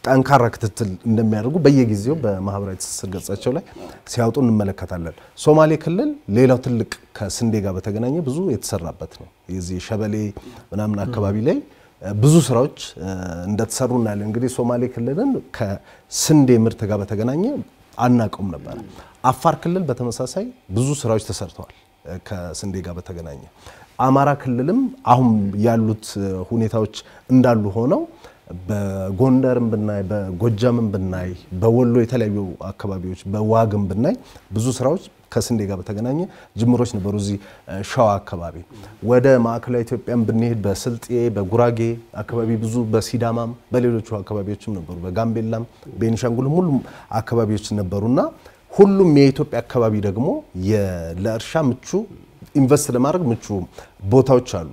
ጠንካራ ክትትል እንደሚያደርጉ በየጊዜው በማህበራዊ ትስስር ገጻቸው ላይ ሲያወጡ እንመለከታለን። ሶማሌ ክልል ሌላው ትልቅ ከስንዴ ጋር በተገናኘ ብዙ የተሰራበት ነው። የዚህ ሸበሌ ምናምን አካባቢ ላይ ብዙ ስራዎች እንደተሰሩ እናያለን። እንግዲህ ሶማሌ ክልልን ከስንዴ ምርት ጋር በተገናኘ አናቀውም ነበር። አፋር ክልል በተመሳሳይ ብዙ ስራዎች ተሰርተዋል ከስንዴ ጋር በተገናኘ። አማራ ክልልም አሁን ያሉት ሁኔታዎች እንዳሉ ሆነው በጎንደርም ብናይ በጎጃምም ብናይ በወሎ የተለያዩ አካባቢዎች በዋግም ብናይ ብዙ ስራዎች ከስንዴ ጋር በተገናኘ ጅምሮች ነበሩ። እዚህ ሸዋ አካባቢ ወደ ማዕከላዊ ኢትዮጵያም ብንሄድ በስልጤ በጉራጌ አካባቢ ብዙ በሲዳማም በሌሎቹ አካባቢዎችም ነበሩ። በጋምቤላም ቤኒሻንጉልም ሁሉም አካባቢዎች ነበሩና ሁሉም የኢትዮጵያ አካባቢ ደግሞ ለእርሻ ምቹ ኢንቨስት ለማድረግ ምቹ ቦታዎች አሉ።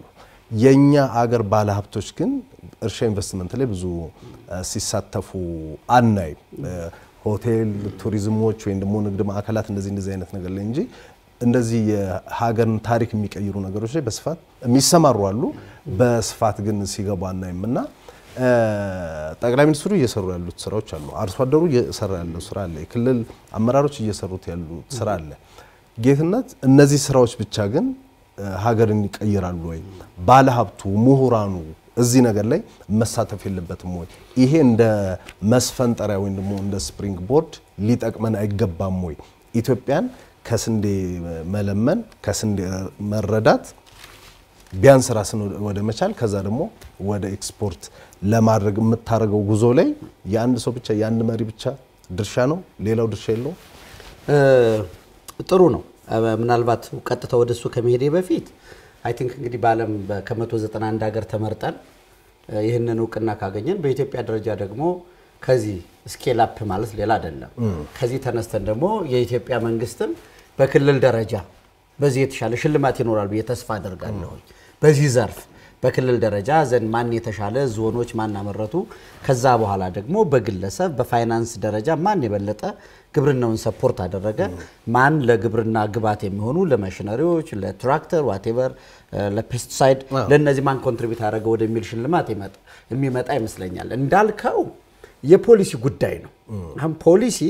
የእኛ አገር ባለሀብቶች ግን እርሻ ኢንቨስትመንት ላይ ብዙ ሲሳተፉ አናይ። ሆቴል ቱሪዝሞች ወይም ደግሞ ንግድ ማዕከላት እንደዚህ እንደዚህ አይነት ነገር ላይ እንጂ እንደዚህ የሀገርን ታሪክ የሚቀይሩ ነገሮች ላይ በስፋት የሚሰማሩ አሉ። በስፋት ግን ሲገቡ አናይም እና ጠቅላይ ሚኒስትሩ እየሰሩ ያሉት ስራዎች አሉ። አርሶ አደሩ እየሰራ ያለው ስራ አለ። የክልል አመራሮች እየሰሩት ያሉት ስራ አለ። ጌትነት እነዚህ ስራዎች ብቻ ግን ሀገርን ይቀይራሉ ወይ? ባለሀብቱ፣ ምሁራኑ እዚህ ነገር ላይ መሳተፍ የለበትም ወይ? ይሄ እንደ መስፈንጠሪያ ወይም ደግሞ እንደ ስፕሪንግ ቦርድ ሊጠቅመን አይገባም ወይ? ኢትዮጵያን ከስንዴ መለመን፣ ከስንዴ መረዳት ቢያንስ ራስን ወደ መቻል ከዛ ደግሞ ወደ ኤክስፖርት ለማድረግ የምታደርገው ጉዞ ላይ የአንድ ሰው ብቻ የአንድ መሪ ብቻ ድርሻ ነው፣ ሌላው ድርሻ የለውም። ጥሩ ነው። ምናልባት ቀጥታ ወደሱ ከመሄዴ በፊት አይ ቲንክ እንግዲህ በዓለም ከ191 ሀገር ተመርጠን ይህንን እውቅና ካገኘን በኢትዮጵያ ደረጃ ደግሞ ከዚህ ስኬል አፕ ማለት ሌላ አይደለም። ከዚህ ተነስተን ደግሞ የኢትዮጵያ መንግስትም በክልል ደረጃ በዚህ የተሻለ ሽልማት ይኖራል ብዬ ተስፋ አደርጋለሁ። በዚህ ዘርፍ በክልል ደረጃ ዘን ማን የተሻለ ዞኖች ማን አመረቱ፣ ከዛ በኋላ ደግሞ በግለሰብ በፋይናንስ ደረጃ ማን የበለጠ ግብርናውን ሰፖርት አደረገ፣ ማን ለግብርና ግብዓት የሚሆኑ ለመሽነሪዎች ለትራክተር ዋቴቨር፣ ለፔስቲሳይድ ለእነዚህ ማን ኮንትሪቢዩት አደረገ ወደሚል ሽልማት የሚመጣ ይመስለኛል። እንዳልከው የፖሊሲ ጉዳይ ነው። አሁን ፖሊሲ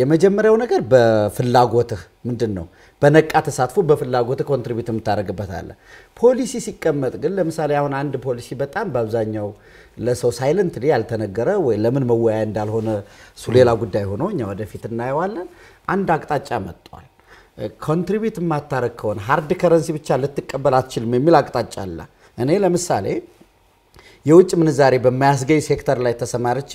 የመጀመሪያው ነገር በፍላጎትህ ምንድን ነው በነቃ ተሳትፎ በፍላጎትህ ኮንትሪቢዩት የምታደርግበት አለ። ፖሊሲ ሲቀመጥ ግን ለምሳሌ አሁን አንድ ፖሊሲ በጣም በአብዛኛው ለሰው ሳይለንት ያልተነገረ ወይ ለምን መወያያ እንዳልሆነ እሱ ሌላ ጉዳይ ሆኖ እኛ ወደፊት እናየዋለን። አንድ አቅጣጫ መጥቷል። ኮንትሪቢዩት የማታረግ ከሆነ ሀርድ ከረንሲ ብቻ ልትቀበል አትችልም የሚል አቅጣጫ አለ። እኔ ለምሳሌ የውጭ ምንዛሬ በማያስገኝ ሴክተር ላይ ተሰማርቼ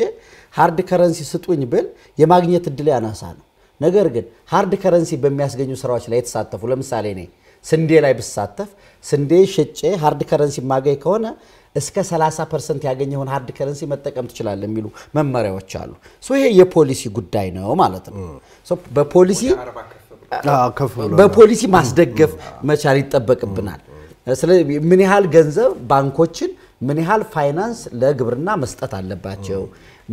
ሀርድ ከረንሲ ስጡኝ ብል የማግኘት እድል ያናሳ ነው። ነገር ግን ሀርድ ከረንሲ በሚያስገኙ ስራዎች ላይ የተሳተፉ ለምሳሌ እኔ ስንዴ ላይ ብሳተፍ ስንዴ ሽጬ ሀርድ ከረንሲ ማገኝ ከሆነ እስከ 30 ፐርሰንት ያገኘውን ሀርድ ከረንሲ መጠቀም ትችላለ የሚሉ መመሪያዎች አሉ። ይሄ የፖሊሲ ጉዳይ ነው ማለት ነው። በፖሊሲ በፖሊሲ ማስደገፍ መቻል ይጠበቅብናል። ምን ያህል ገንዘብ ባንኮችን ምን ያህል ፋይናንስ ለግብርና መስጠት አለባቸው፣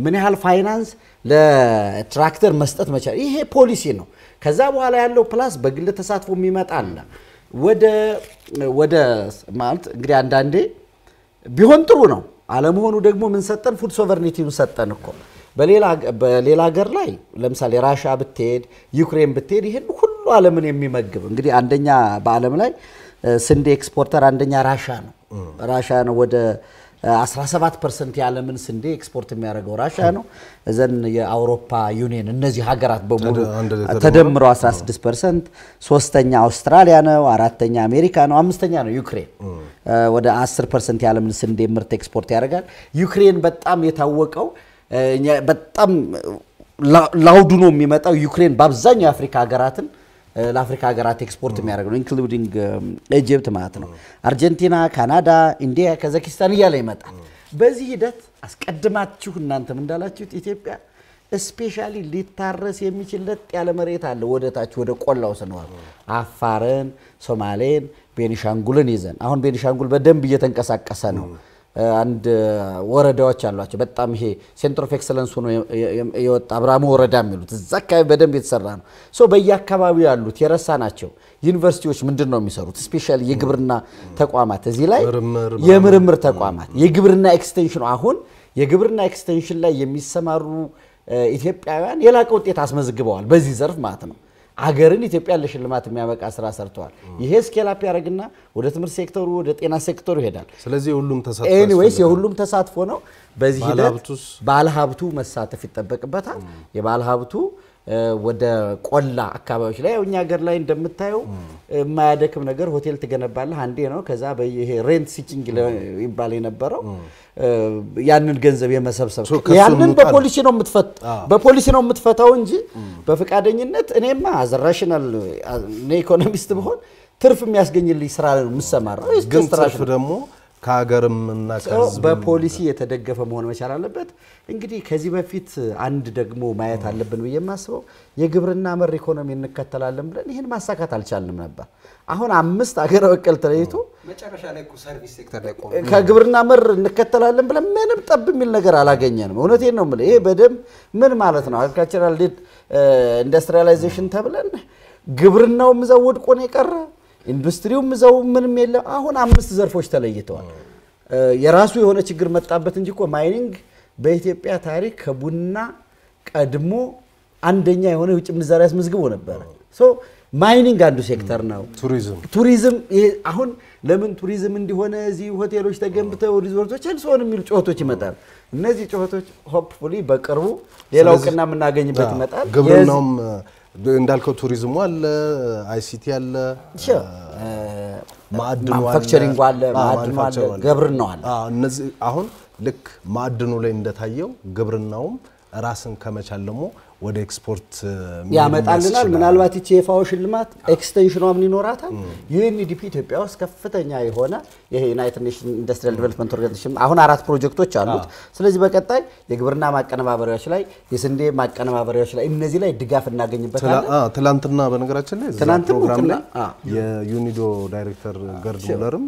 ምን ያህል ፋይናንስ ለትራክተር መስጠት መቻል፣ ይሄ ፖሊሲ ነው። ከዛ በኋላ ያለው ፕላስ በግል ተሳትፎ የሚመጣ አለ። ወደ ወደ ማለት እንግዲህ አንዳንዴ ቢሆን ጥሩ ነው። አለመሆኑ ደግሞ ምን ሰጠን? ፉድ ሶቨርኒቲውን ሰጠን እኮ በሌላ ሀገር ላይ ለምሳሌ ራሻ ብትሄድ ዩክሬን ብትሄድ ይህን ሁሉ አለምን የሚመግብ እንግዲህ አንደኛ በአለም ላይ ስንዴ ኤክስፖርተር አንደኛ ራሻ ነው። ራሻ ነው ወደ 17 ፐርሰንት የዓለምን ስንዴ ኤክስፖርት የሚያደርገው ራሻ ነው። እዘን የአውሮፓ ዩኒየን እነዚህ ሀገራት በሙሉ ተደምረው 16 ፐርሰንት፣ ሶስተኛ አውስትራሊያ ነው፣ አራተኛ አሜሪካ ነው፣ አምስተኛ ነው ዩክሬን ወደ 10 ፐርሰንት የዓለምን ስንዴ ምርት ኤክስፖርት ያደርጋል። ዩክሬን በጣም የታወቀው በጣም ላውዱ ነው የሚመጣው ዩክሬን በአብዛኛው የአፍሪካ ሀገራትን ለአፍሪካ ሀገራት ኤክስፖርት የሚያደርግ ነው፣ ኢንክሉዲንግ ኢጅፕት ማለት ነው። አርጀንቲና፣ ካናዳ፣ ኢንዲያ፣ ከዛኪስታን እያለ ይመጣል። በዚህ ሂደት አስቀድማችሁ እናንተም እንዳላችሁት ኢትዮጵያ ስፔሻሊ ሊታረስ የሚችል ለጥ ያለ መሬት አለ። ወደታች ወደ ቆላው ስንዋል አፋርን፣ ሶማሌን፣ ቤኒሻንጉልን ይዘን አሁን ቤኒሻንጉል በደንብ እየተንቀሳቀሰ ነው። አንድ ወረዳዎች አሏቸው። በጣም ይሄ ሴንትር ኦፍ ኤክሰለንስ ሆኖ የወጣ አብራሙ ወረዳ የሚሉት እዛ አካባቢ በደንብ የተሰራ ነው። ሶ በየአካባቢው ያሉት የረሳ ናቸው ዩኒቨርሲቲዎች ምንድን ነው የሚሰሩት? ስፔሻሊ የግብርና ተቋማት እዚህ ላይ የምርምር ተቋማት የግብርና ኤክስቴንሽን አሁን የግብርና ኤክስቴንሽን ላይ የሚሰማሩ ኢትዮጵያውያን የላቀ ውጤት አስመዝግበዋል፣ በዚህ ዘርፍ ማለት ነው። አገርን ኢትዮጵያ ለሽልማት የሚያበቃ ስራ ሰርተዋል። ይሄ ስኬል አፕ ያደርግና ወደ ትምህርት ሴክተሩ፣ ወደ ጤና ሴክተሩ ይሄዳል። ስለዚህ ሁሉም ተሳትፎ ኤኒዌይስ የሁሉም ተሳትፎ ነው። በዚህ ሂደት ባለሀብቱ መሳተፍ ይጠበቅበታል። የባለሀብቱ ወደ ቆላ አካባቢዎች ላይ እኛ ሀገር ላይ እንደምታየው የማያደክም ነገር ሆቴል ትገነባለህ፣ አንዴ ነው። ከዛ ይሄ ሬንት ሲቺንግ ይባል የነበረው ያንን ገንዘብ የመሰብሰብ ያንን በፖሊሲ ነው በፖሊሲ ነው የምትፈታው እንጂ በፈቃደኝነት እኔማ አዘራሽናል እኔ ኢኮኖሚስት ብሆን ትርፍ የሚያስገኝልኝ ስራ ነው የምሰማራው። ግን ትርፍ ደግሞ ከሀገርም እና በፖሊሲ የተደገፈ መሆን መቻል አለበት። እንግዲህ ከዚህ በፊት አንድ ደግሞ ማየት አለብን ብዬ የማስበው የግብርና መር ኢኮኖሚ እንከተላለን ብለን ይህን ማሳካት አልቻልንም ነበር። አሁን አምስት አገር በቀል ተለይቶ ከግብርና መር እንከተላለን ብለን ምንም ጠብ የሚል ነገር አላገኘንም። እውነቴን ነው የምልህ። ይሄ በደንብ ምን ማለት ነው አግሪካልቸራል ኢንዱስትሪያላይዜሽን uh, ተብለን ግብርናውም እዛው ወድቆ ነው የቀረ ኢንዱስትሪውም እዛው ምንም የለም። አሁን አምስት ዘርፎች ተለይተዋል። የራሱ የሆነ ችግር መጣበት እንጂ እኮ ማይኒንግ በኢትዮጵያ ታሪክ ከቡና ቀድሞ አንደኛ የሆነ የውጭ ምንዛሪ አስመዝግቦ ነበረ። ማይኒንግ አንዱ ሴክተር ነው። ቱሪዝም ቱሪዝም አሁን ለምን ቱሪዝም እንዲሆነ እዚህ ሆቴሎች ተገንብተው ሪዞርቶች እልሶን የሚሉ ጩኸቶች ይመጣል። እነዚህ ጩኸቶች ሆፕፉሊ በቅርቡ ሌላ እውቅና የምናገኝበት ይመጣል። ግብርናውም እንዳልከው ቱሪዝሙ አለ፣ አይሲቲ አለ፣ ማዕድኑ ማኑፋክቸሪንግ አለ፣ ማዕድኑ አለ፣ ግብርናው አለ። እነዚህ አሁን ልክ ማዕድኑ ላይ እንደታየው ግብርናውም ራስን ከመቻል ደግሞ ወደ ኤክስፖርት ያመጣልናል። ምናልባት ይቺ የፋኦ ሽልማት ኤክስቴንሽኗ ምን ይኖራታል? ዩኤንዲፒ ኢትዮጵያ ውስጥ ከፍተኛ የሆነ ይሄ ዩናይትድ ኔሽን ኢንዱስትሪያል ዲቨሎፕመንት ኦርጋናይዜሽን አሁን አራት ፕሮጀክቶች አሉት። ስለዚህ በቀጣይ የግብርና ማቀነባበሪያዎች ላይ፣ የስንዴ ማቀነባበሪያዎች ላይ እነዚህ ላይ ድጋፍ እናገኝበታለን። ትላንትና በነገራችን ላይ ትላንት ፕሮግራም ላይ የዩኒዶ ዳይሬክተር ገርድ ሙለርም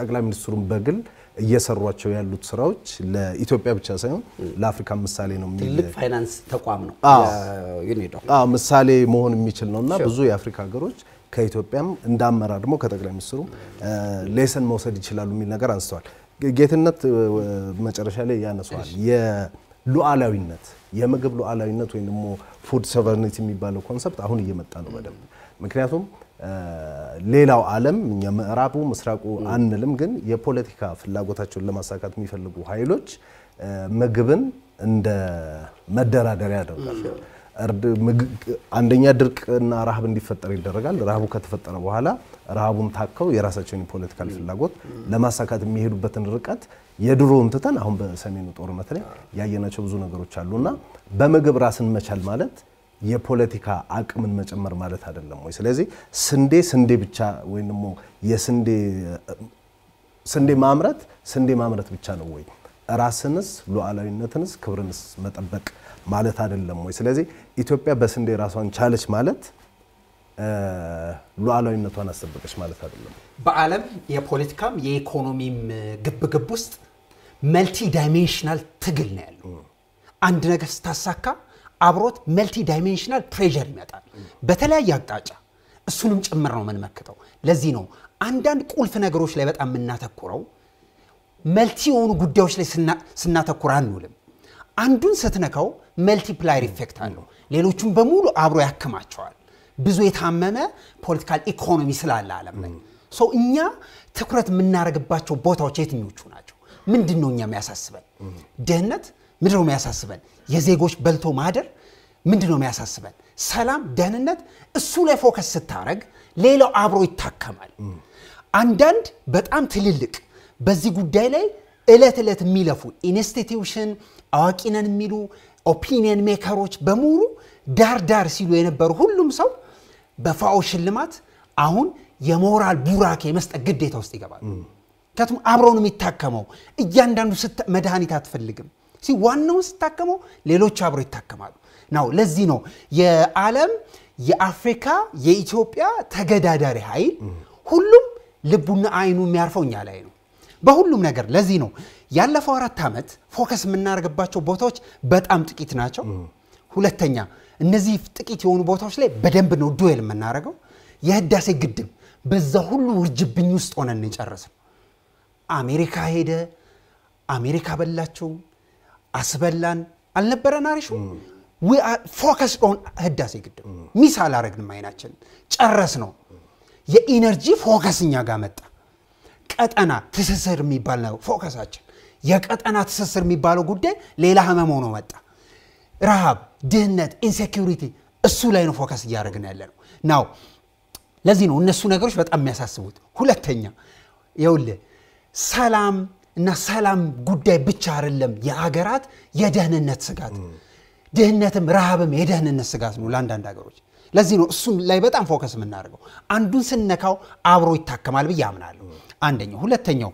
ጠቅላይ ሚኒስትሩን በግል እየሰሯቸው ያሉት ስራዎች ለኢትዮጵያ ብቻ ሳይሆን ለአፍሪካ ምሳሌ ነው። ትልቅ ፋይናንስ ተቋም ነው፣ ምሳሌ መሆን የሚችል ነው እና ብዙ የአፍሪካ ሀገሮች ከኢትዮጵያም እንደ አመራር ደግሞ ከጠቅላይ ሚኒስትሩ ሌሰን መውሰድ ይችላሉ የሚል ነገር አንስተዋል። ጌትነት መጨረሻ ላይ ያነሰዋል የሉዓላዊነት የምግብ ሉዓላዊነት ወይም ደግሞ ፉድ ሶቨርኒቲ የሚባለው ኮንሰፕት አሁን እየመጣ ነው በደንብ ምክንያቱም ሌላው ዓለም የምዕራቡ ምስራቁ አንልም፣ ግን የፖለቲካ ፍላጎታቸውን ለማሳካት የሚፈልጉ ኃይሎች ምግብን እንደ መደራደሪያ ያደርጋል። አንደኛ ድርቅና ረሃብ እንዲፈጠር ይደረጋል። ረሃቡ ከተፈጠረ በኋላ ረሃቡን ታከው የራሳቸውን የፖለቲካል ፍላጎት ለማሳካት የሚሄዱበትን ርቀት የድሮውን ትተን አሁን በሰሜኑ ጦርነት ላይ ያየናቸው ብዙ ነገሮች አሉና በምግብ ራስን መቻል ማለት የፖለቲካ አቅምን መጨመር ማለት አይደለም ወይ? ስለዚህ ስንዴ ስንዴ ብቻ ወይም ደግሞ የስንዴ ስንዴ ማምረት ስንዴ ማምረት ብቻ ነው ወይ? ራስንስ ሉዓላዊነትንስ ክብርንስ መጠበቅ ማለት አይደለም ወይ? ስለዚህ ኢትዮጵያ በስንዴ ራሷን ቻለች ማለት ሉዓላዊነቷን አስጠበቀች ማለት አይደለም። በዓለም የፖለቲካም የኢኮኖሚም ግብግብ ውስጥ መልቲ ዳይሜንሽናል ትግል ነው ያለው። አንድ ነገር ስታሳካ አብሮት መልቲ ዳይሜንሽናል ፕሬዠር ይመጣል በተለያየ አቅጣጫ። እሱንም ጭምር ነው የምንመክተው። ለዚህ ነው አንዳንድ ቁልፍ ነገሮች ላይ በጣም የምናተኩረው፣ መልቲ የሆኑ ጉዳዮች ላይ ስናተኩር አንውልም። አንዱን ስትነካው መልቲፕላየር ኢፌክት አለው፣ ሌሎቹም በሙሉ አብሮ ያክማቸዋል። ብዙ የታመመ ፖለቲካል ኢኮኖሚ ስላለ አለም ላይ ሰው እኛ ትኩረት የምናደርግባቸው ቦታዎች የትኞቹ ናቸው? ምንድን ነው እኛ የሚያሳስበን? ድህነት ምንድን ነው የሚያሳስበን? የዜጎች በልቶ ማደር ምንድን ነው የሚያሳስበን? ሰላም፣ ደህንነት። እሱ ላይ ፎከስ ስታደረግ ሌላው አብሮ ይታከማል። አንዳንድ በጣም ትልልቅ በዚህ ጉዳይ ላይ እለት እለት የሚለፉ ኢንስቲትዩሽን አዋቂነን የሚሉ ኦፒኒየን ሜከሮች በሙሉ ዳር ዳር ሲሉ የነበሩ ሁሉም ሰው በፋኦ ሽልማት አሁን የሞራል ቡራኬ የመስጠት ግዴታ ውስጥ ይገባል። ምክንያቱም አብረውን የሚታከመው እያንዳንዱ መድኃኒት አትፈልግም። ዋናውን ስታከመው ሌሎች አብሮ ይታከማሉ ነው። ለዚህ ነው የዓለም የአፍሪካ የኢትዮጵያ ተገዳዳሪ ኃይል ሁሉም ልቡና አይኑ የሚያርፈው እኛ ላይ ነው በሁሉም ነገር። ለዚህ ነው ያለፈው አራት ዓመት ፎከስ የምናደርግባቸው ቦታዎች በጣም ጥቂት ናቸው። ሁለተኛ እነዚህ ጥቂት የሆኑ ቦታዎች ላይ በደንብ ነው ዱዌል የምናደርገው። የህዳሴ ግድብ በዛ ሁሉ ውርጅብኝ ውስጥ ሆነን የጨረስነው። አሜሪካ ሄደ፣ አሜሪካ በላቸው፣ አስበላን አልነበረን አሪሹ ፎከስ ኦን ህዳሴ ግድብ ሚስ አላረግንም። አይናችን ጨረስ ነው። የኢነርጂ ፎከስ እኛ ጋር መጣ። ቀጠና ትስስር የሚባል ነው ፎከሳችን። የቀጠና ትስስር የሚባለው ጉዳይ ሌላ ህመም ሆኖ መጣ። ረሃብ፣ ድህነት፣ ኢንሴኪሪቲ እሱ ላይ ነው ፎከስ እያደረግን ያለ ነው ናው ለዚህ ነው እነሱ ነገሮች በጣም የሚያሳስቡት። ሁለተኛ የውል ሰላም እና ሰላም ጉዳይ ብቻ አይደለም የአገራት የደህንነት ስጋት ድህነትም ረሃብም የደህንነት ስጋት ነው ለአንዳንድ ሀገሮች። ለዚህ ነው እሱም ላይ በጣም ፎከስ የምናደርገው። አንዱን ስነካው አብሮ ይታከማል ብዬ አምናለሁ። አንደኛው። ሁለተኛው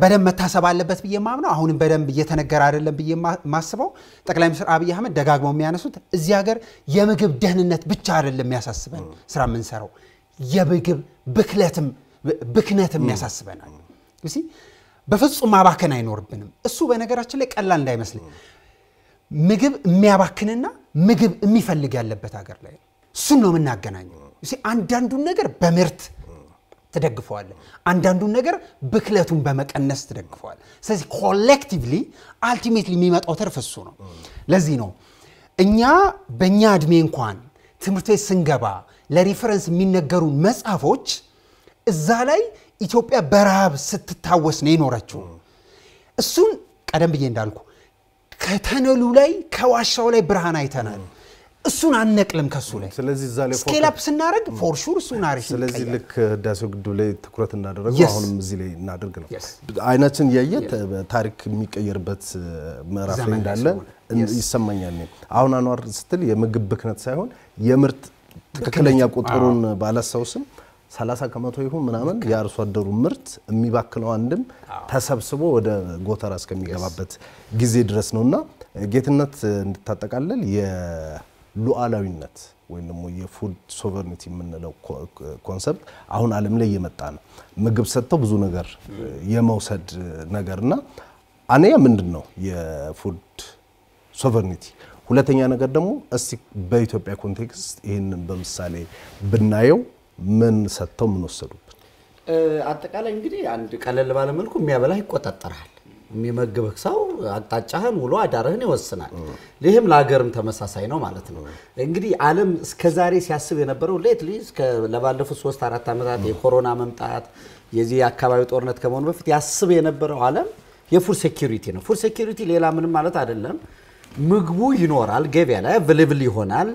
በደንብ መታሰብ አለበት ብዬ ማምነው አሁንም በደንብ እየተነገረ አይደለም ብዬ ማስበው ጠቅላይ ሚኒስትር አብይ አህመድ ደጋግመው የሚያነሱት እዚህ ሀገር የምግብ ደህንነት ብቻ አይደለም የሚያሳስበን ስራ የምንሰራው የምግብ ብክነትም ያሳስበናል። በፍጹም ማባከን አይኖርብንም። እሱ በነገራችን ላይ ቀላል እንዳይመስል ምግብ የሚያባክንና ምግብ የሚፈልግ ያለበት ሀገር ላይ ነው። እሱን ነው የምናገናኘው። አንዳንዱን ነገር በምርት ትደግፈዋለ፣ አንዳንዱን ነገር ብክለቱን በመቀነስ ትደግፈዋል። ስለዚህ ኮሌክቲቭሊ አልቲሜትሊ የሚመጣው ተርፍ እሱ ነው። ለዚህ ነው እኛ በእኛ እድሜ እንኳን ትምህርት ቤት ስንገባ ለሪፈረንስ የሚነገሩ መጽሐፎች እዛ ላይ ኢትዮጵያ በረሃብ ስትታወስ ነው የኖረችው። እሱን ቀደም ብዬ እንዳልኩ ከተነሉ ላይ ከዋሻው ላይ ብርሃን አይተናል። እሱን አነቅልም ከሱ ላይ ስለዚህ እዛ ላይ ስኬላፕ ስናደርግ ፎርሹር እሱን አሪፍ ስለዚህ ልክ ህዳሴው ግድብ ላይ ትኩረት እናደረገው አሁንም እዚህ ላይ እናደርግ ነው። አይናችን እያየ ታሪክ የሚቀየርበት ምዕራፍ ላይ እንዳለ ይሰማኛል። አሁን አኗር ስትል የምግብ ብክነት ሳይሆን የምርት ትክክለኛ ቁጥሩን ባላሳውስም 30 ከመቶ ይሁን ምናምን የአርሶ አደሩ ምርት የሚባክነው አንድም ተሰብስቦ ወደ ጎተራ እስከሚገባበት ጊዜ ድረስ ነው እና ጌትነት እንድታጠቃለል የሉዓላዊነት ወይም ደግሞ የፉድ ሶቨርኒቲ የምንለው ኮንሰፕት አሁን ዓለም ላይ እየመጣ ነው። ምግብ ሰጥተው ብዙ ነገር የመውሰድ ነገር እና አንያ ምንድን ነው የፉድ ሶቨርኒቲ? ሁለተኛ ነገር ደግሞ እስቲ በኢትዮጵያ ኮንቴክስት ይህንን በምሳሌ ብናየው ምን ሰጥተው ምን ወሰዱብን? አጠቃላይ እንግዲህ አንድ ቀለል ባለ መልኩ የሚያበላ ይቆጣጠራል። የሚመግብህ ሰው አቅጣጫህን ውሎ አዳርህን ይወስናል። ይህም ለሀገርም ተመሳሳይ ነው ማለት ነው። እንግዲህ ዓለም እስከዛሬ ሲያስብ የነበረው ሌትሊ ለባለፉት ሶስት አራት ዓመታት የኮሮና መምጣት የዚህ የአካባቢ ጦርነት ከመሆኑ በፊት ያስብ የነበረው ዓለም የፉድ ሴኪሪቲ ነው። ፉድ ሴኪሪቲ ሌላ ምንም ማለት አይደለም። ምግቡ ይኖራል፣ ገበያ ላይ አቬሌብል ይሆናል።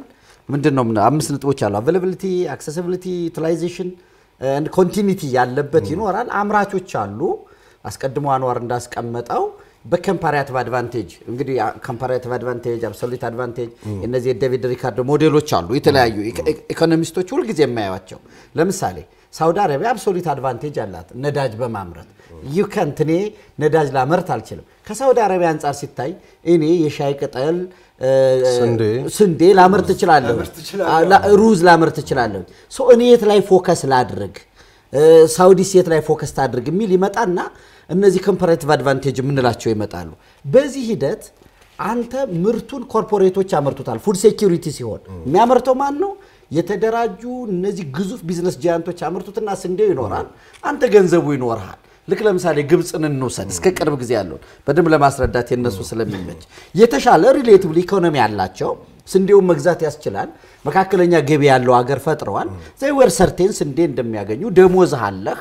ምንድን ነው አምስት ነጥቦች አሉ። አቬላብሊቲ፣ አክሰሲቢሊቲ፣ ዩቲላይዜሽን ኮንቲኒቲ ያለበት ይኖራል። አምራቾች አሉ። አስቀድሞ አንዋር እንዳስቀመጠው በኮምፓራቲቭ አድቫንቴጅ እንግዲህ ኮምፓራቲቭ አድቫንቴጅ፣ አብሶሉት አድቫንቴጅ እነዚህ የዴቪድ ሪካርዶ ሞዴሎች አሉ። የተለያዩ ኢኮኖሚስቶች ሁልጊዜ የማያዋቸው ለምሳሌ ሳውዲ አረቢያ አብሶሉት አድቫንቴጅ አላት ነዳጅ በማምረት ዩከንት እኔ ነዳጅ ላመርት አልችልም። ከሳውዲ አረቢያ አንጻር ሲታይ እኔ የሻይ ቅጠል፣ ስንዴ ላመርት እችላለሁ፣ ሩዝ ላመርት እችላለሁ። እኔ የት ላይ ፎከስ ላድርግ፣ ሳውዲስ የት ላይ ፎከስ ታድርግ የሚል ይመጣና እነዚህ ኮምፐሬቲቭ አድቫንቴጅ የምንላቸው ይመጣሉ። በዚህ ሂደት አንተ ምርቱን ኮርፖሬቶች ያመርቱታል። ፉድ ሴኪሪቲ ሲሆን የሚያመርተው ማን ነው? የተደራጁ እነዚህ ግዙፍ ቢዝነስ ጃያንቶች አምርቱትና ስንዴው ይኖራል፣ አንተ ገንዘቡ ይኖርሃል። ልክ ለምሳሌ ግብፅን እንውሰድ። እስከ ቅርብ ጊዜ ያለውን በደንብ ለማስረዳት የነሱ ስለሚመች የተሻለ ሪሌቲቭ ኢኮኖሚ ያላቸው ስንዴውን መግዛት ያስችላል። መካከለኛ ገቢ ያለው ሀገር ፈጥረዋል። ዘይወር ሰርቴን ስንዴ እንደሚያገኙ ደሞዝ አለህ።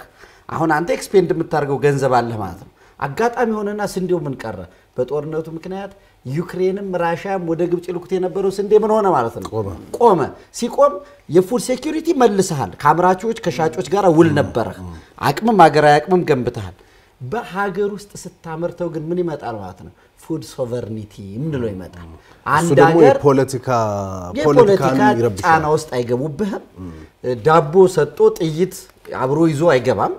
አሁን አንተ ኤክስፔንድ የምታደርገው ገንዘብ አለህ ማለት ነው። አጋጣሚ ሆነና ስንዴው ምን ቀረ? በጦርነቱ ምክንያት ዩክሬንም ራሽያም ወደ ግብፅ ልኩት የነበረው ስንዴ ምን ሆነ ማለት ነው? ቆመ። ሲቆም የፉድ ሴኪሪቲ መልሰሃል። ከአምራቾች ከሻጮች ጋር ውል ነበረ። አቅምም ሀገራዊ አቅምም ገንብተሃል። በሀገር ውስጥ ስታመርተው ግን ምን ይመጣል ማለት ነው? ፉድ ሶቨርኒቲ የምንለው ይመጣል። አንድ ሀገር የፖለቲካ ጫና ውስጥ አይገቡብህም። ዳቦ ሰጦ ጥይት አብሮ ይዞ አይገባም።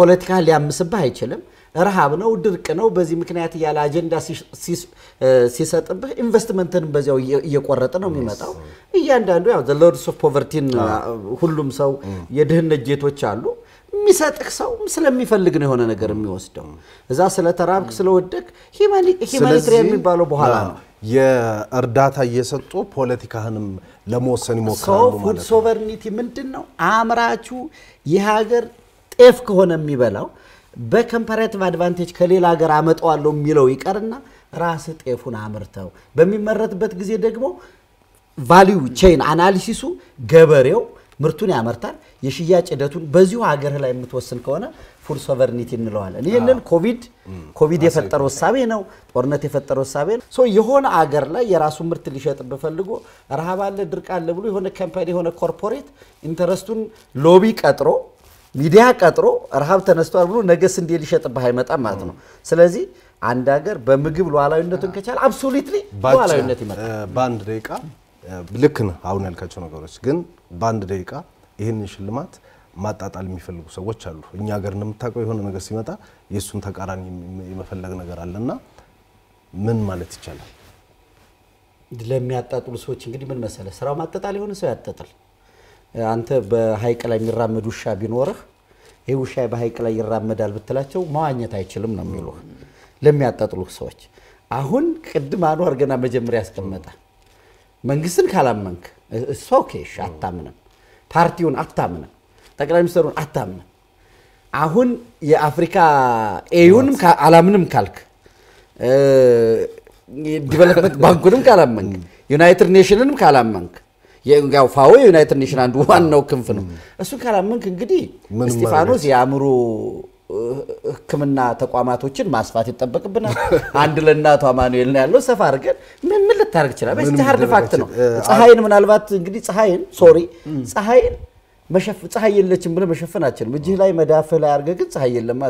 ፖለቲካ ሊያምስብህ አይችልም። ረሃብ ነው፣ ድርቅ ነው። በዚህ ምክንያት ያለ አጀንዳ ሲሰጥብህ ኢንቨስትመንትን በዚያው እየቆረጠ ነው የሚመጣው። እያንዳንዱ ያው ኦፍ ፖቨርቲን ሁሉም ሰው የድህነት ጄቶች አሉ። የሚሰጥህ ሰው ስለሚፈልግ ነው የሆነ ነገር የሚወስደው። እዛ ስለተራብክ ስለወደቅ ሂማኒትሪያን የሚባለው በኋላ ነው። የእርዳታ እየሰጡ ፖለቲካህንም ለመወሰን ይሞክራሉ ማለት ነው። ሶቨርኒቲ ምንድን ነው? አምራቹ የሀገር ጤፍ ከሆነ የሚበላው በኮምፓሬቲቭ አድቫንቴጅ ከሌላ ሀገር አመጣዋለሁ የሚለው ይቀርና ራስ ጤፉን አምርተው በሚመረትበት ጊዜ ደግሞ ቫሊዩ ቼን አናሊሲሱ ገበሬው ምርቱን ያመርታል። የሽያጭ ሂደቱን በዚሁ ሀገር ላይ የምትወስን ከሆነ ፉል ሶቨርኒቲ እንለዋለን። ይህንን ኮቪድ ኮቪድ የፈጠረው እሳቤ ነው። ጦርነት የፈጠረው እሳቤ ነው። ሶ የሆነ አገር ላይ የራሱን ምርት ሊሸጥ ብፈልጎ ረሃብ አለ፣ ድርቅ አለ ብሎ የሆነ ከምፓኒ የሆነ ኮርፖሬት ኢንተረስቱን ሎቢ ቀጥሮ ሚዲያ ቀጥሮ ረሃብ ተነስቷል ብሎ ነገ ስንዴ ሊሸጥብህ አይመጣም ማለት ነው። ስለዚህ አንድ ሀገር በምግብ ሉዓላዊነቱን ከቻለ አብሶሉትሊ ሉዓላዊነት ይመጣል። በአንድ ደቂቃ ልክ ነህ አሁን ያልካቸው ነገሮች ግን በአንድ ደቂቃ ይህንን ሽልማት ማጣጣል የሚፈልጉ ሰዎች አሉ። እኛ ሀገር እንደምታውቀው የሆነ ነገር ሲመጣ የእሱን ተቃራኒ የመፈለግ ነገር አለና ምን ማለት ይቻላል? ለሚያጣጥሉ ሰዎች እንግዲህ ምን መሰለ፣ ስራው ማጣጣል የሆነ ሰው ያጣጥል። አንተ በሀይቅ ላይ የሚራመድ ውሻ ቢኖርህ ይህ ውሻ በሀይቅ ላይ ይራመዳል ብትላቸው መዋኘት አይችልም ነው የሚሉህ ለሚያጣጥሉህ ሰዎች። አሁን ቅድም አንዋር ገና መጀመሪያ ያስቀመጠ መንግስትን ካላመንክ እሷ ኬሽ አታምንም፣ ፓርቲውን አታምንም፣ ጠቅላይ ሚኒስትሩን አታምንም። አሁን የአፍሪካ ኤዩንም አላምንም ካልክ ዲቨሎፕመንት ባንኩንም ካላመንክ ዩናይትድ ኔሽንንም ካላመንክ ፋዊ ዩናይትድ ኔሽን አንዱ ዋናው ክንፍ ነው። እሱን ካላመንክ እንግዲህ እስጢፋኖስ የአእምሮ ሕክምና ተቋማቶችን ማስፋት ይጠበቅብናል። [LAUGHS] አንድ ለእናቱ አማኑኤል ነው ያለው። ሰፋ አድርገን ምን ምን ልታደርግ ይችላል? በዚህ ሀርድ ፋክት ነው። ፀሐይን ምናልባት እንግዲህ ፀሐይን ሶሪ ፀሐይን ፀሐይ የለችም ብለህ መሸፈን አችልም። እጅህ ላይ መዳፍህ ላይ አድርገህ ግን ፀሐይ የለም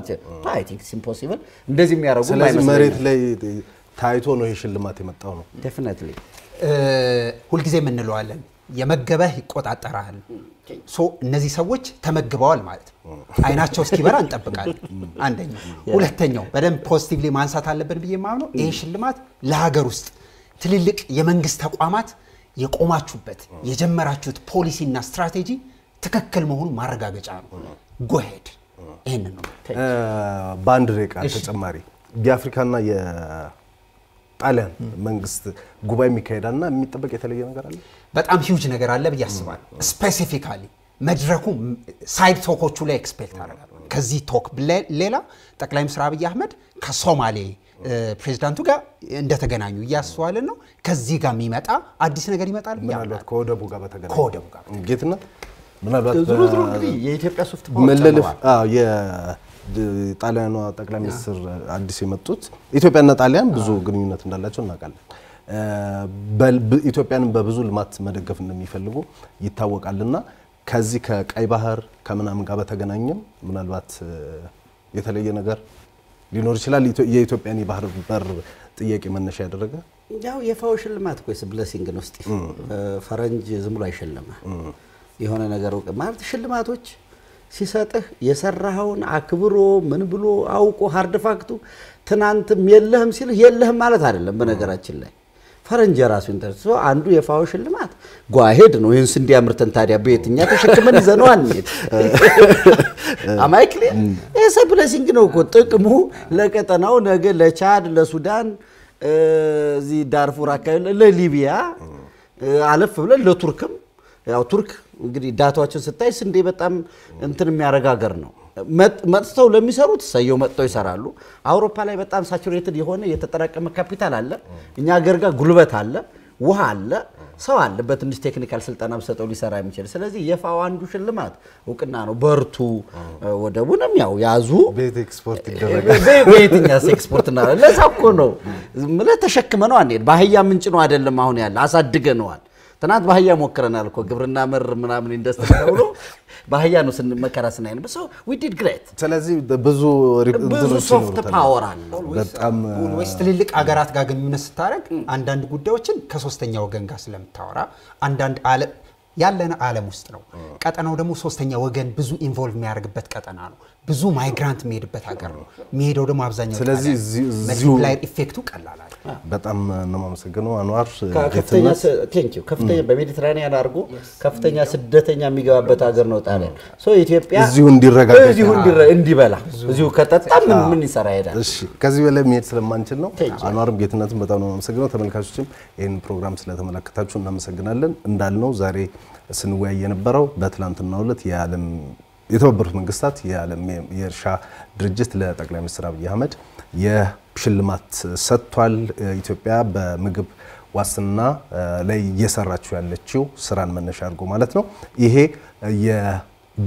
አይ ቲንክ ኢምፖሲብል እንደዚህ የሚያደርጉ ስለዚህ መሬት ላይ ታይቶ ነው ይሄ ሽልማት የመጣው ነው። ዴፊኒትሊ ሁልጊዜ የምንለዋለን የመገበህ ይቆጣጠራል። ሶ እነዚህ ሰዎች ተመግበዋል ማለት ነው። አይናቸው እስኪበራ እንጠብቃለን። አንደኛው። ሁለተኛው በደንብ ፖዚቲቭሊ ማንሳት አለብን ብዬ የማምነው ይሄ ሽልማት ለሀገር ውስጥ ትልልቅ የመንግስት ተቋማት የቆማችሁበት የጀመራችሁት ፖሊሲና ስትራቴጂ ትክክል መሆኑ ማረጋገጫ ነው። ጎሄድ ይህን ነው። በአንድ ደቂቃ ተጨማሪ የአፍሪካና የጣሊያን መንግስት ጉባኤ የሚካሄዳና የሚጠበቅ የተለየ ነገር አለ? በጣም ሂውጅ ነገር አለ ብዬ አስባለሁ። ስፔሲፊካሊ መድረኩ ሳይድ ቶኮቹ ላይ ኤክስፔክት አደርጋለሁ። ከዚህ ቶክ ሌላ ጠቅላይ ሚኒስትር አብይ አህመድ ከሶማሌ ፕሬዚዳንቱ ጋር እንደተገናኙ እያስተዋልን ነው። ከዚህ ጋር የሚመጣ አዲስ ነገር ይመጣል። ምናልባት ከወደቡ ጋር በተገናኘ ከወደቡ ጋር ጌትነት ምናልባት እንግዲህ የኢትዮጵያ ሶፍት መለልፍ የጣሊያኗ ጠቅላይ ሚኒስትር አዲስ የመጡት ኢትዮጵያና ጣሊያን ብዙ ግንኙነት እንዳላቸው እናውቃለን። ኢትዮጵያን በብዙ ልማት መደገፍ እንደሚፈልጉ ይታወቃልና ከዚህ ከቀይ ባህር ከምናምን ጋር በተገናኘም ምናልባት የተለየ ነገር ሊኖር ይችላል። የኢትዮጵያን የባህር በር ጥያቄ መነሻ ያደረገ ያው የፋው ሽልማት እኮ ብለሲንግ ነው። ፈረንጅ ዝም ብሎ አይሸልምህ። የሆነ ነገር ማለት ሽልማቶች ሲሰጥህ የሰራኸውን አክብሮ ምን ብሎ አውቆ ሀርድ ፋክቱ ትናንትም የለህም ሲልህ የለህም ማለት አይደለም በነገራችን ላይ ፈረንጅ የራሱን ተርሶ አንዱ የፋኦ ሽልማት ጓሄድ ነው። ይህን ስንዴ አምርተን ታዲያ በየትኛ ተሸክመን ይዘነው አንሄድ አማይክሊ ይህ ብለሲንግ ነው እኮ ጥቅሙ ለቀጠናው ነገ ለቻድ፣ ለሱዳን፣ እዚህ ዳርፉር አካባቢ ለሊቢያ አለፍ ብለን ለቱርክም ያው ቱርክ እንግዲህ ዳቷችን ስታይ ስንዴ በጣም እንትን የሚያረጋገር ነው መጥተው ለሚሰሩት ሰየው መጥተው ይሰራሉ። አውሮፓ ላይ በጣም ሳቹሬትድ የሆነ የተጠራቀመ ካፒታል አለ። እኛ ሀገር ጋር ጉልበት አለ፣ ውሃ አለ፣ ሰው አለ። በትንሽ ቴክኒካል ስልጠና ብሰጠው ሊሰራ የሚችል ስለዚህ የፋው አንዱ ሽልማት እውቅና ነው። በርቱ፣ ወደቡንም ያው ያዙ። ቤት ኤክስፖርት ይደረጋል። ለዛ እኮ ነው ምለ ተሸክመ ነው አንሄድ። ባህያ ምንጭ ነው አይደለም። አሁን ያለ አሳድገ ነዋል ትናንት ባህያ ሞክረናል እኮ ግብርና መር ምናምን ኢንዱስትሪ ተብሎ በአህያ ነው ስንመከራ ስናይ ነበር። ሶ ዊ ዲድ ግሬት። ስለዚህ ብዙ ብዙ ሶፍት ፓወር አለ። በጣም ኦልዌይስ ትልልቅ ሀገራት ጋር ግንኙነት ስታደርግ አንዳንድ ጉዳዮችን ከሶስተኛ ወገን ጋር ስለምታወራ አንዳንድ አለ ያለን ዓለም ውስጥ ነው። ቀጠናው ደግሞ ሶስተኛ ወገን ብዙ ኢንቮልቭ የሚያደርግበት ቀጠና ነው። ብዙ ማይግራንት የሚሄድበት ሀገር ነው። የሚሄደው ደግሞ አብዛኛው ስለዚህ ላይ ኢፌክቱ ቀላል በጣም ነው የማመሰግነው አኗር። ከፍተኛ በሜዲትራኒያን አድርጎ ከፍተኛ ስደተኛ የሚገባበት ሀገር ነው ጣሊያን። ኢትዮጵያ እዚሁ እንዲረጋጋ እንዲበላ እዚሁ ከጠጣ ምን ምን ይሰራ ይሄዳል። ከዚህ በላይ መሄድ ስለማንችል ነው። አኗርም ጌትነትም በጣም ነው የማመሰግነው። ተመልካቾችም ይህን ፕሮግራም ስለተመለከታችሁ እናመሰግናለን። እንዳልነው ዛሬ ስንወያይ የነበረው በትላንትናው ዕለት የዓለም የተባበሩት መንግስታት የዓለም የእርሻ ድርጅት ለጠቅላይ ሚኒስትር አብይ አህመድ የሽልማት ሰጥቷል። ኢትዮጵያ በምግብ ዋስትና ላይ እየሰራችው ያለችው ስራን መነሻ አድርጎ ማለት ነው ይሄ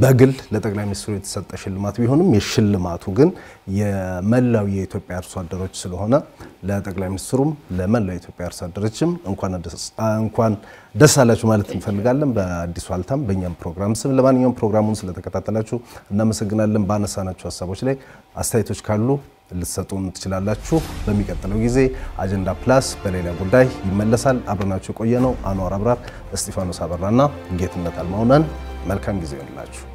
በግል ለጠቅላይ ሚኒስትሩ የተሰጠ ሽልማት ቢሆንም የሽልማቱ ግን የመላው የኢትዮጵያ አርሶ አደሮች ስለሆነ ለጠቅላይ ሚኒስትሩም ለመላው የኢትዮጵያ አርሶ አደሮችም እንኳን ደስ አላችሁ ማለት እንፈልጋለን። በአዲሱ አልታም በእኛም ፕሮግራም ስም ለማንኛውም ፕሮግራሙን ስለተከታተላችሁ እናመሰግናለን። ባነሳናችሁ ሀሳቦች ላይ አስተያየቶች ካሉ ልትሰጡን ትችላላችሁ። በሚቀጥለው ጊዜ አጀንዳ ፕላስ በሌላ ጉዳይ ይመለሳል። አብረናችሁ የቆየ ነው አኗር አብራር፣ እስጢፋኖስ አበራና ጌትነት አልማውነን መልካም ጊዜ ይሁንላችሁ።